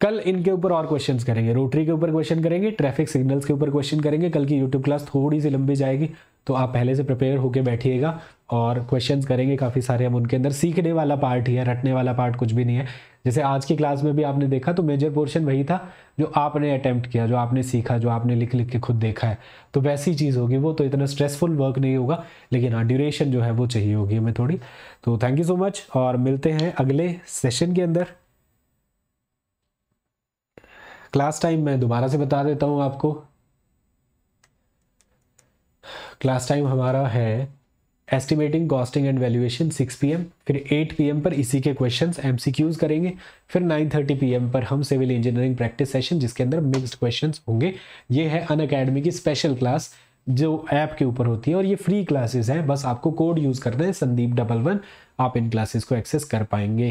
कल इनके ऊपर और क्वेश्चन करेंगे रोटरी के ऊपर क्वेश्चन करेंगे ट्रैफिक सिग्नल्स के ऊपर क्वेश्चन करेंगे कल की यूट्यूब क्लास थोड़ी सी लंबी जाएगी तो आप पहले से प्रिपेयर होकर बैठिएगा और क्वेश्चन करेंगे काफ़ी सारे हम उनके अंदर सीखने वाला पार्ट ही है रटने वाला पार्ट कुछ भी नहीं है जैसे आज की क्लास में भी आपने देखा तो मेजर पोर्शन वही था जो आपने अटैम्प्ट किया जो आपने सीखा जो आपने लिख लिख के खुद देखा है तो वैसी चीज़ होगी वो तो इतना स्ट्रेसफुल वर्क नहीं होगा लेकिन हाँ ड्यूरेशन जो है वो चाहिए होगी हमें थोड़ी तो थैंक यू सो मच और मिलते हैं अगले सेशन के अंदर क्लास टाइम मैं दोबारा से बता देता हूँ आपको क्लास टाइम हमारा है estimating costing and valuation 6 P फिर 8 पी पर इसी के क्वेश्चन एम करेंगे फिर 9:30 पीएम पर हम सिविल इंजीनियरिंग प्रैक्टिस सेशन जिसके अंदर मिक्सड क्वेश्चन होंगे ये है अन अकेडमी की स्पेशल क्लास जो ऐप के ऊपर होती है और ये फ्री क्लासेस हैं बस आपको कोड यूज़ करना है संदीप डबल वन आप इन क्लासेस को एक्सेस कर पाएंगे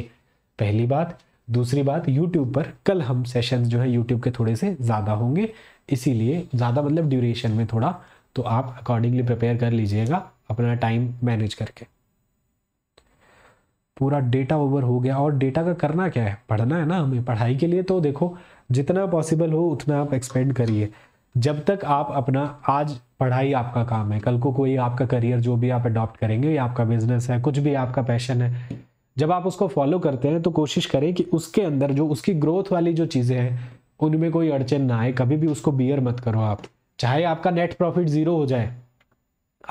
पहली बात दूसरी बात यूट्यूब पर कल हम सेशन जो है यूट्यूब के थोड़े से ज़्यादा होंगे इसीलिए ज़्यादा मतलब ड्यूरेशन में थोड़ा तो आप अकॉर्डिंगली प्रिपेयर कर लीजिएगा अपना टाइम मैनेज करके पूरा डेटा ओवर हो गया और डेटा का करना क्या है पढ़ना है ना हमें पढ़ाई के लिए तो देखो जितना पॉसिबल हो उतना आप एक्सपेंड करिए जब तक आप अपना आज पढ़ाई आपका काम है कल को कोई आपका करियर जो भी आप अडॉप्ट करेंगे या आपका बिजनेस है कुछ भी आपका पैशन है जब आप उसको फॉलो करते हैं तो कोशिश करें कि उसके अंदर जो उसकी ग्रोथ वाली जो चीज़ें हैं उनमें कोई अड़चन ना आए कभी भी उसको बियर मत करो आप चाहे आपका नेट प्रॉफिट ज़ीरो हो जाए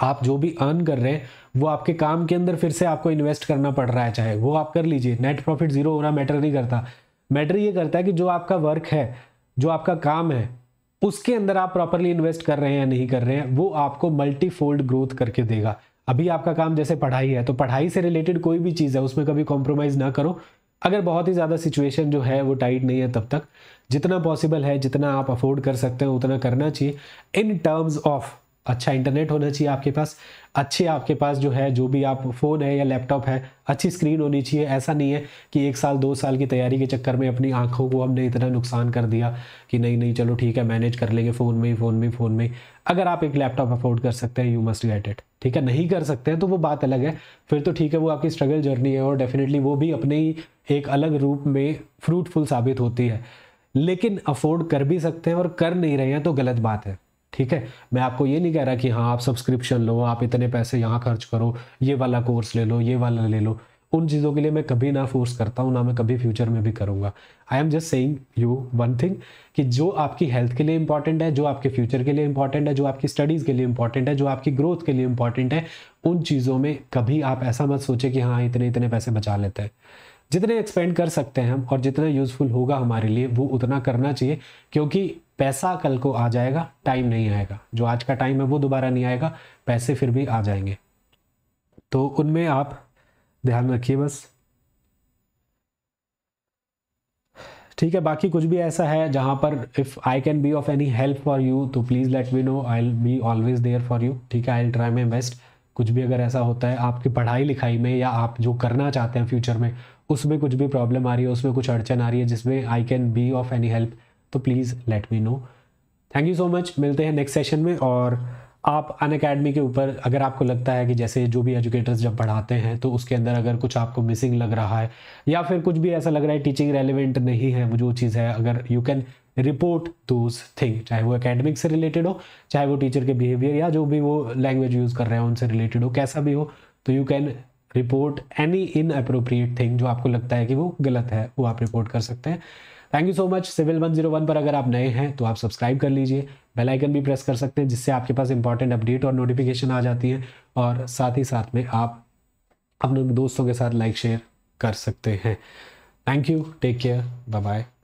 आप जो भी अर्न कर रहे हैं वो आपके काम के अंदर फिर से आपको इन्वेस्ट करना पड़ रहा है चाहे वो आप कर लीजिए नेट प्रॉफिट जीरो होना मैटर नहीं करता मैटर ये करता है कि जो आपका वर्क है जो आपका काम है उसके अंदर आप प्रॉपरली इन्वेस्ट कर रहे हैं या नहीं कर रहे हैं वो आपको मल्टीफोल्ड ग्रोथ करके देगा अभी आपका काम जैसे पढ़ाई है तो पढ़ाई से रिलेटेड कोई भी चीज़ है उसमें कभी कॉम्प्रोमाइज़ ना करो अगर बहुत ही ज़्यादा सिचुएशन जो है वो टाइट नहीं है तब तक जितना पॉसिबल है जितना आप अफोर्ड कर सकते हैं उतना करना चाहिए इन टर्म्स ऑफ अच्छा इंटरनेट होना चाहिए आपके पास अच्छे आपके पास जो है जो भी आप फ़ोन है या लैपटॉप है अच्छी स्क्रीन होनी चाहिए ऐसा नहीं है कि एक साल दो साल की तैयारी के चक्कर में अपनी आंखों को हमने इतना नुकसान कर दिया कि नहीं नहीं चलो ठीक है मैनेज कर लेंगे फ़ोन में ही फ़ोन में ही फ़ोन में अगर आप एक लैपटॉप अफोर्ड कर सकते हैं यू मस्ट गेट इट ठीक है नहीं कर सकते हैं तो वो बात अलग है फिर तो ठीक है वो आपकी स्ट्रगल जर्नी है और डेफिनेटली वो भी अपने ही एक अलग रूप में फ्रूटफुल साबित होती है लेकिन अफोर्ड कर भी सकते हैं और कर नहीं रहे हैं तो गलत बात है ठीक है मैं आपको ये नहीं कह रहा कि हाँ आप सब्सक्रिप्शन लो आप इतने पैसे यहाँ खर्च करो ये वाला कोर्स ले लो ये वाला ले लो उन चीज़ों के लिए मैं कभी ना फोर्स करता हूँ ना मैं कभी फ्यूचर में भी करूँगा I am just saying you one thing कि जो आपकी हेल्थ के लिए इंपॉर्टेंट है जो आपके फ्यूचर के लिए इंपॉर्टेंट है जो आपकी स्टडीज़ के लिए इंपॉर्टेंट है जो आपकी ग्रोथ के लिए इंपॉर्टेंट है उन चीज़ों में कभी आप ऐसा मत सोचें कि हाँ इतने इतने पैसे बचा लेते हैं जितने एक्सपेंड कर सकते हैं हम और जितना यूज़फुल होगा हमारे लिए वो उतना करना चाहिए क्योंकि पैसा कल को आ जाएगा टाइम नहीं आएगा जो आज का टाइम है वो दोबारा नहीं आएगा पैसे फिर भी आ जाएंगे तो उनमें आप ध्यान रखिए बस ठीक है बाकी कुछ भी ऐसा है जहां पर if I can be of any help for you तो please let me know I be always there for you ठीक है I will try my best कुछ भी अगर ऐसा होता है आपकी पढ़ाई लिखाई में या आप जो करना चाहते हैं फ्यूचर में उसमें कुछ भी प्रॉब्लम आ रही है उसमें कुछ अड़चन आ रही है जिसमें I can be of any help तो please let me know thank you so much मिलते हैं नेक्स्ट सेशन में और आप अन अकेडमी के ऊपर अगर आपको लगता है कि जैसे जो भी एजुकेटर्स जब पढ़ाते हैं तो उसके अंदर अगर कुछ आपको मिसिंग लग रहा है या फिर कुछ भी ऐसा लग रहा है टीचिंग रेलिवेंट नहीं है वो जो चीज़ है अगर you can report those thing चाहे वो अकेडमिक से रिलेटेड हो चाहे वो टीचर के बिहेवियर या जो भी वो लैंग्वेज यूज़ कर रहे हैं उनसे रिलेटेड हो कैसा भी हो तो you can report any inappropriate thing जो आपको लगता है कि वो गलत है वो आप रिपोर्ट कर सकते हैं thank you so much civil one zero one पर अगर आप नए हैं तो आप सब्सक्राइब कर लीजिए बेल आइकन भी प्रेस कर सकते हैं जिससे आपके पास इंपॉर्टेंट अपडेट और नोटिफिकेशन आ जाती है और साथ ही साथ में आप अपने दोस्तों के साथ लाइक शेयर कर सकते हैं thank you take care bye bye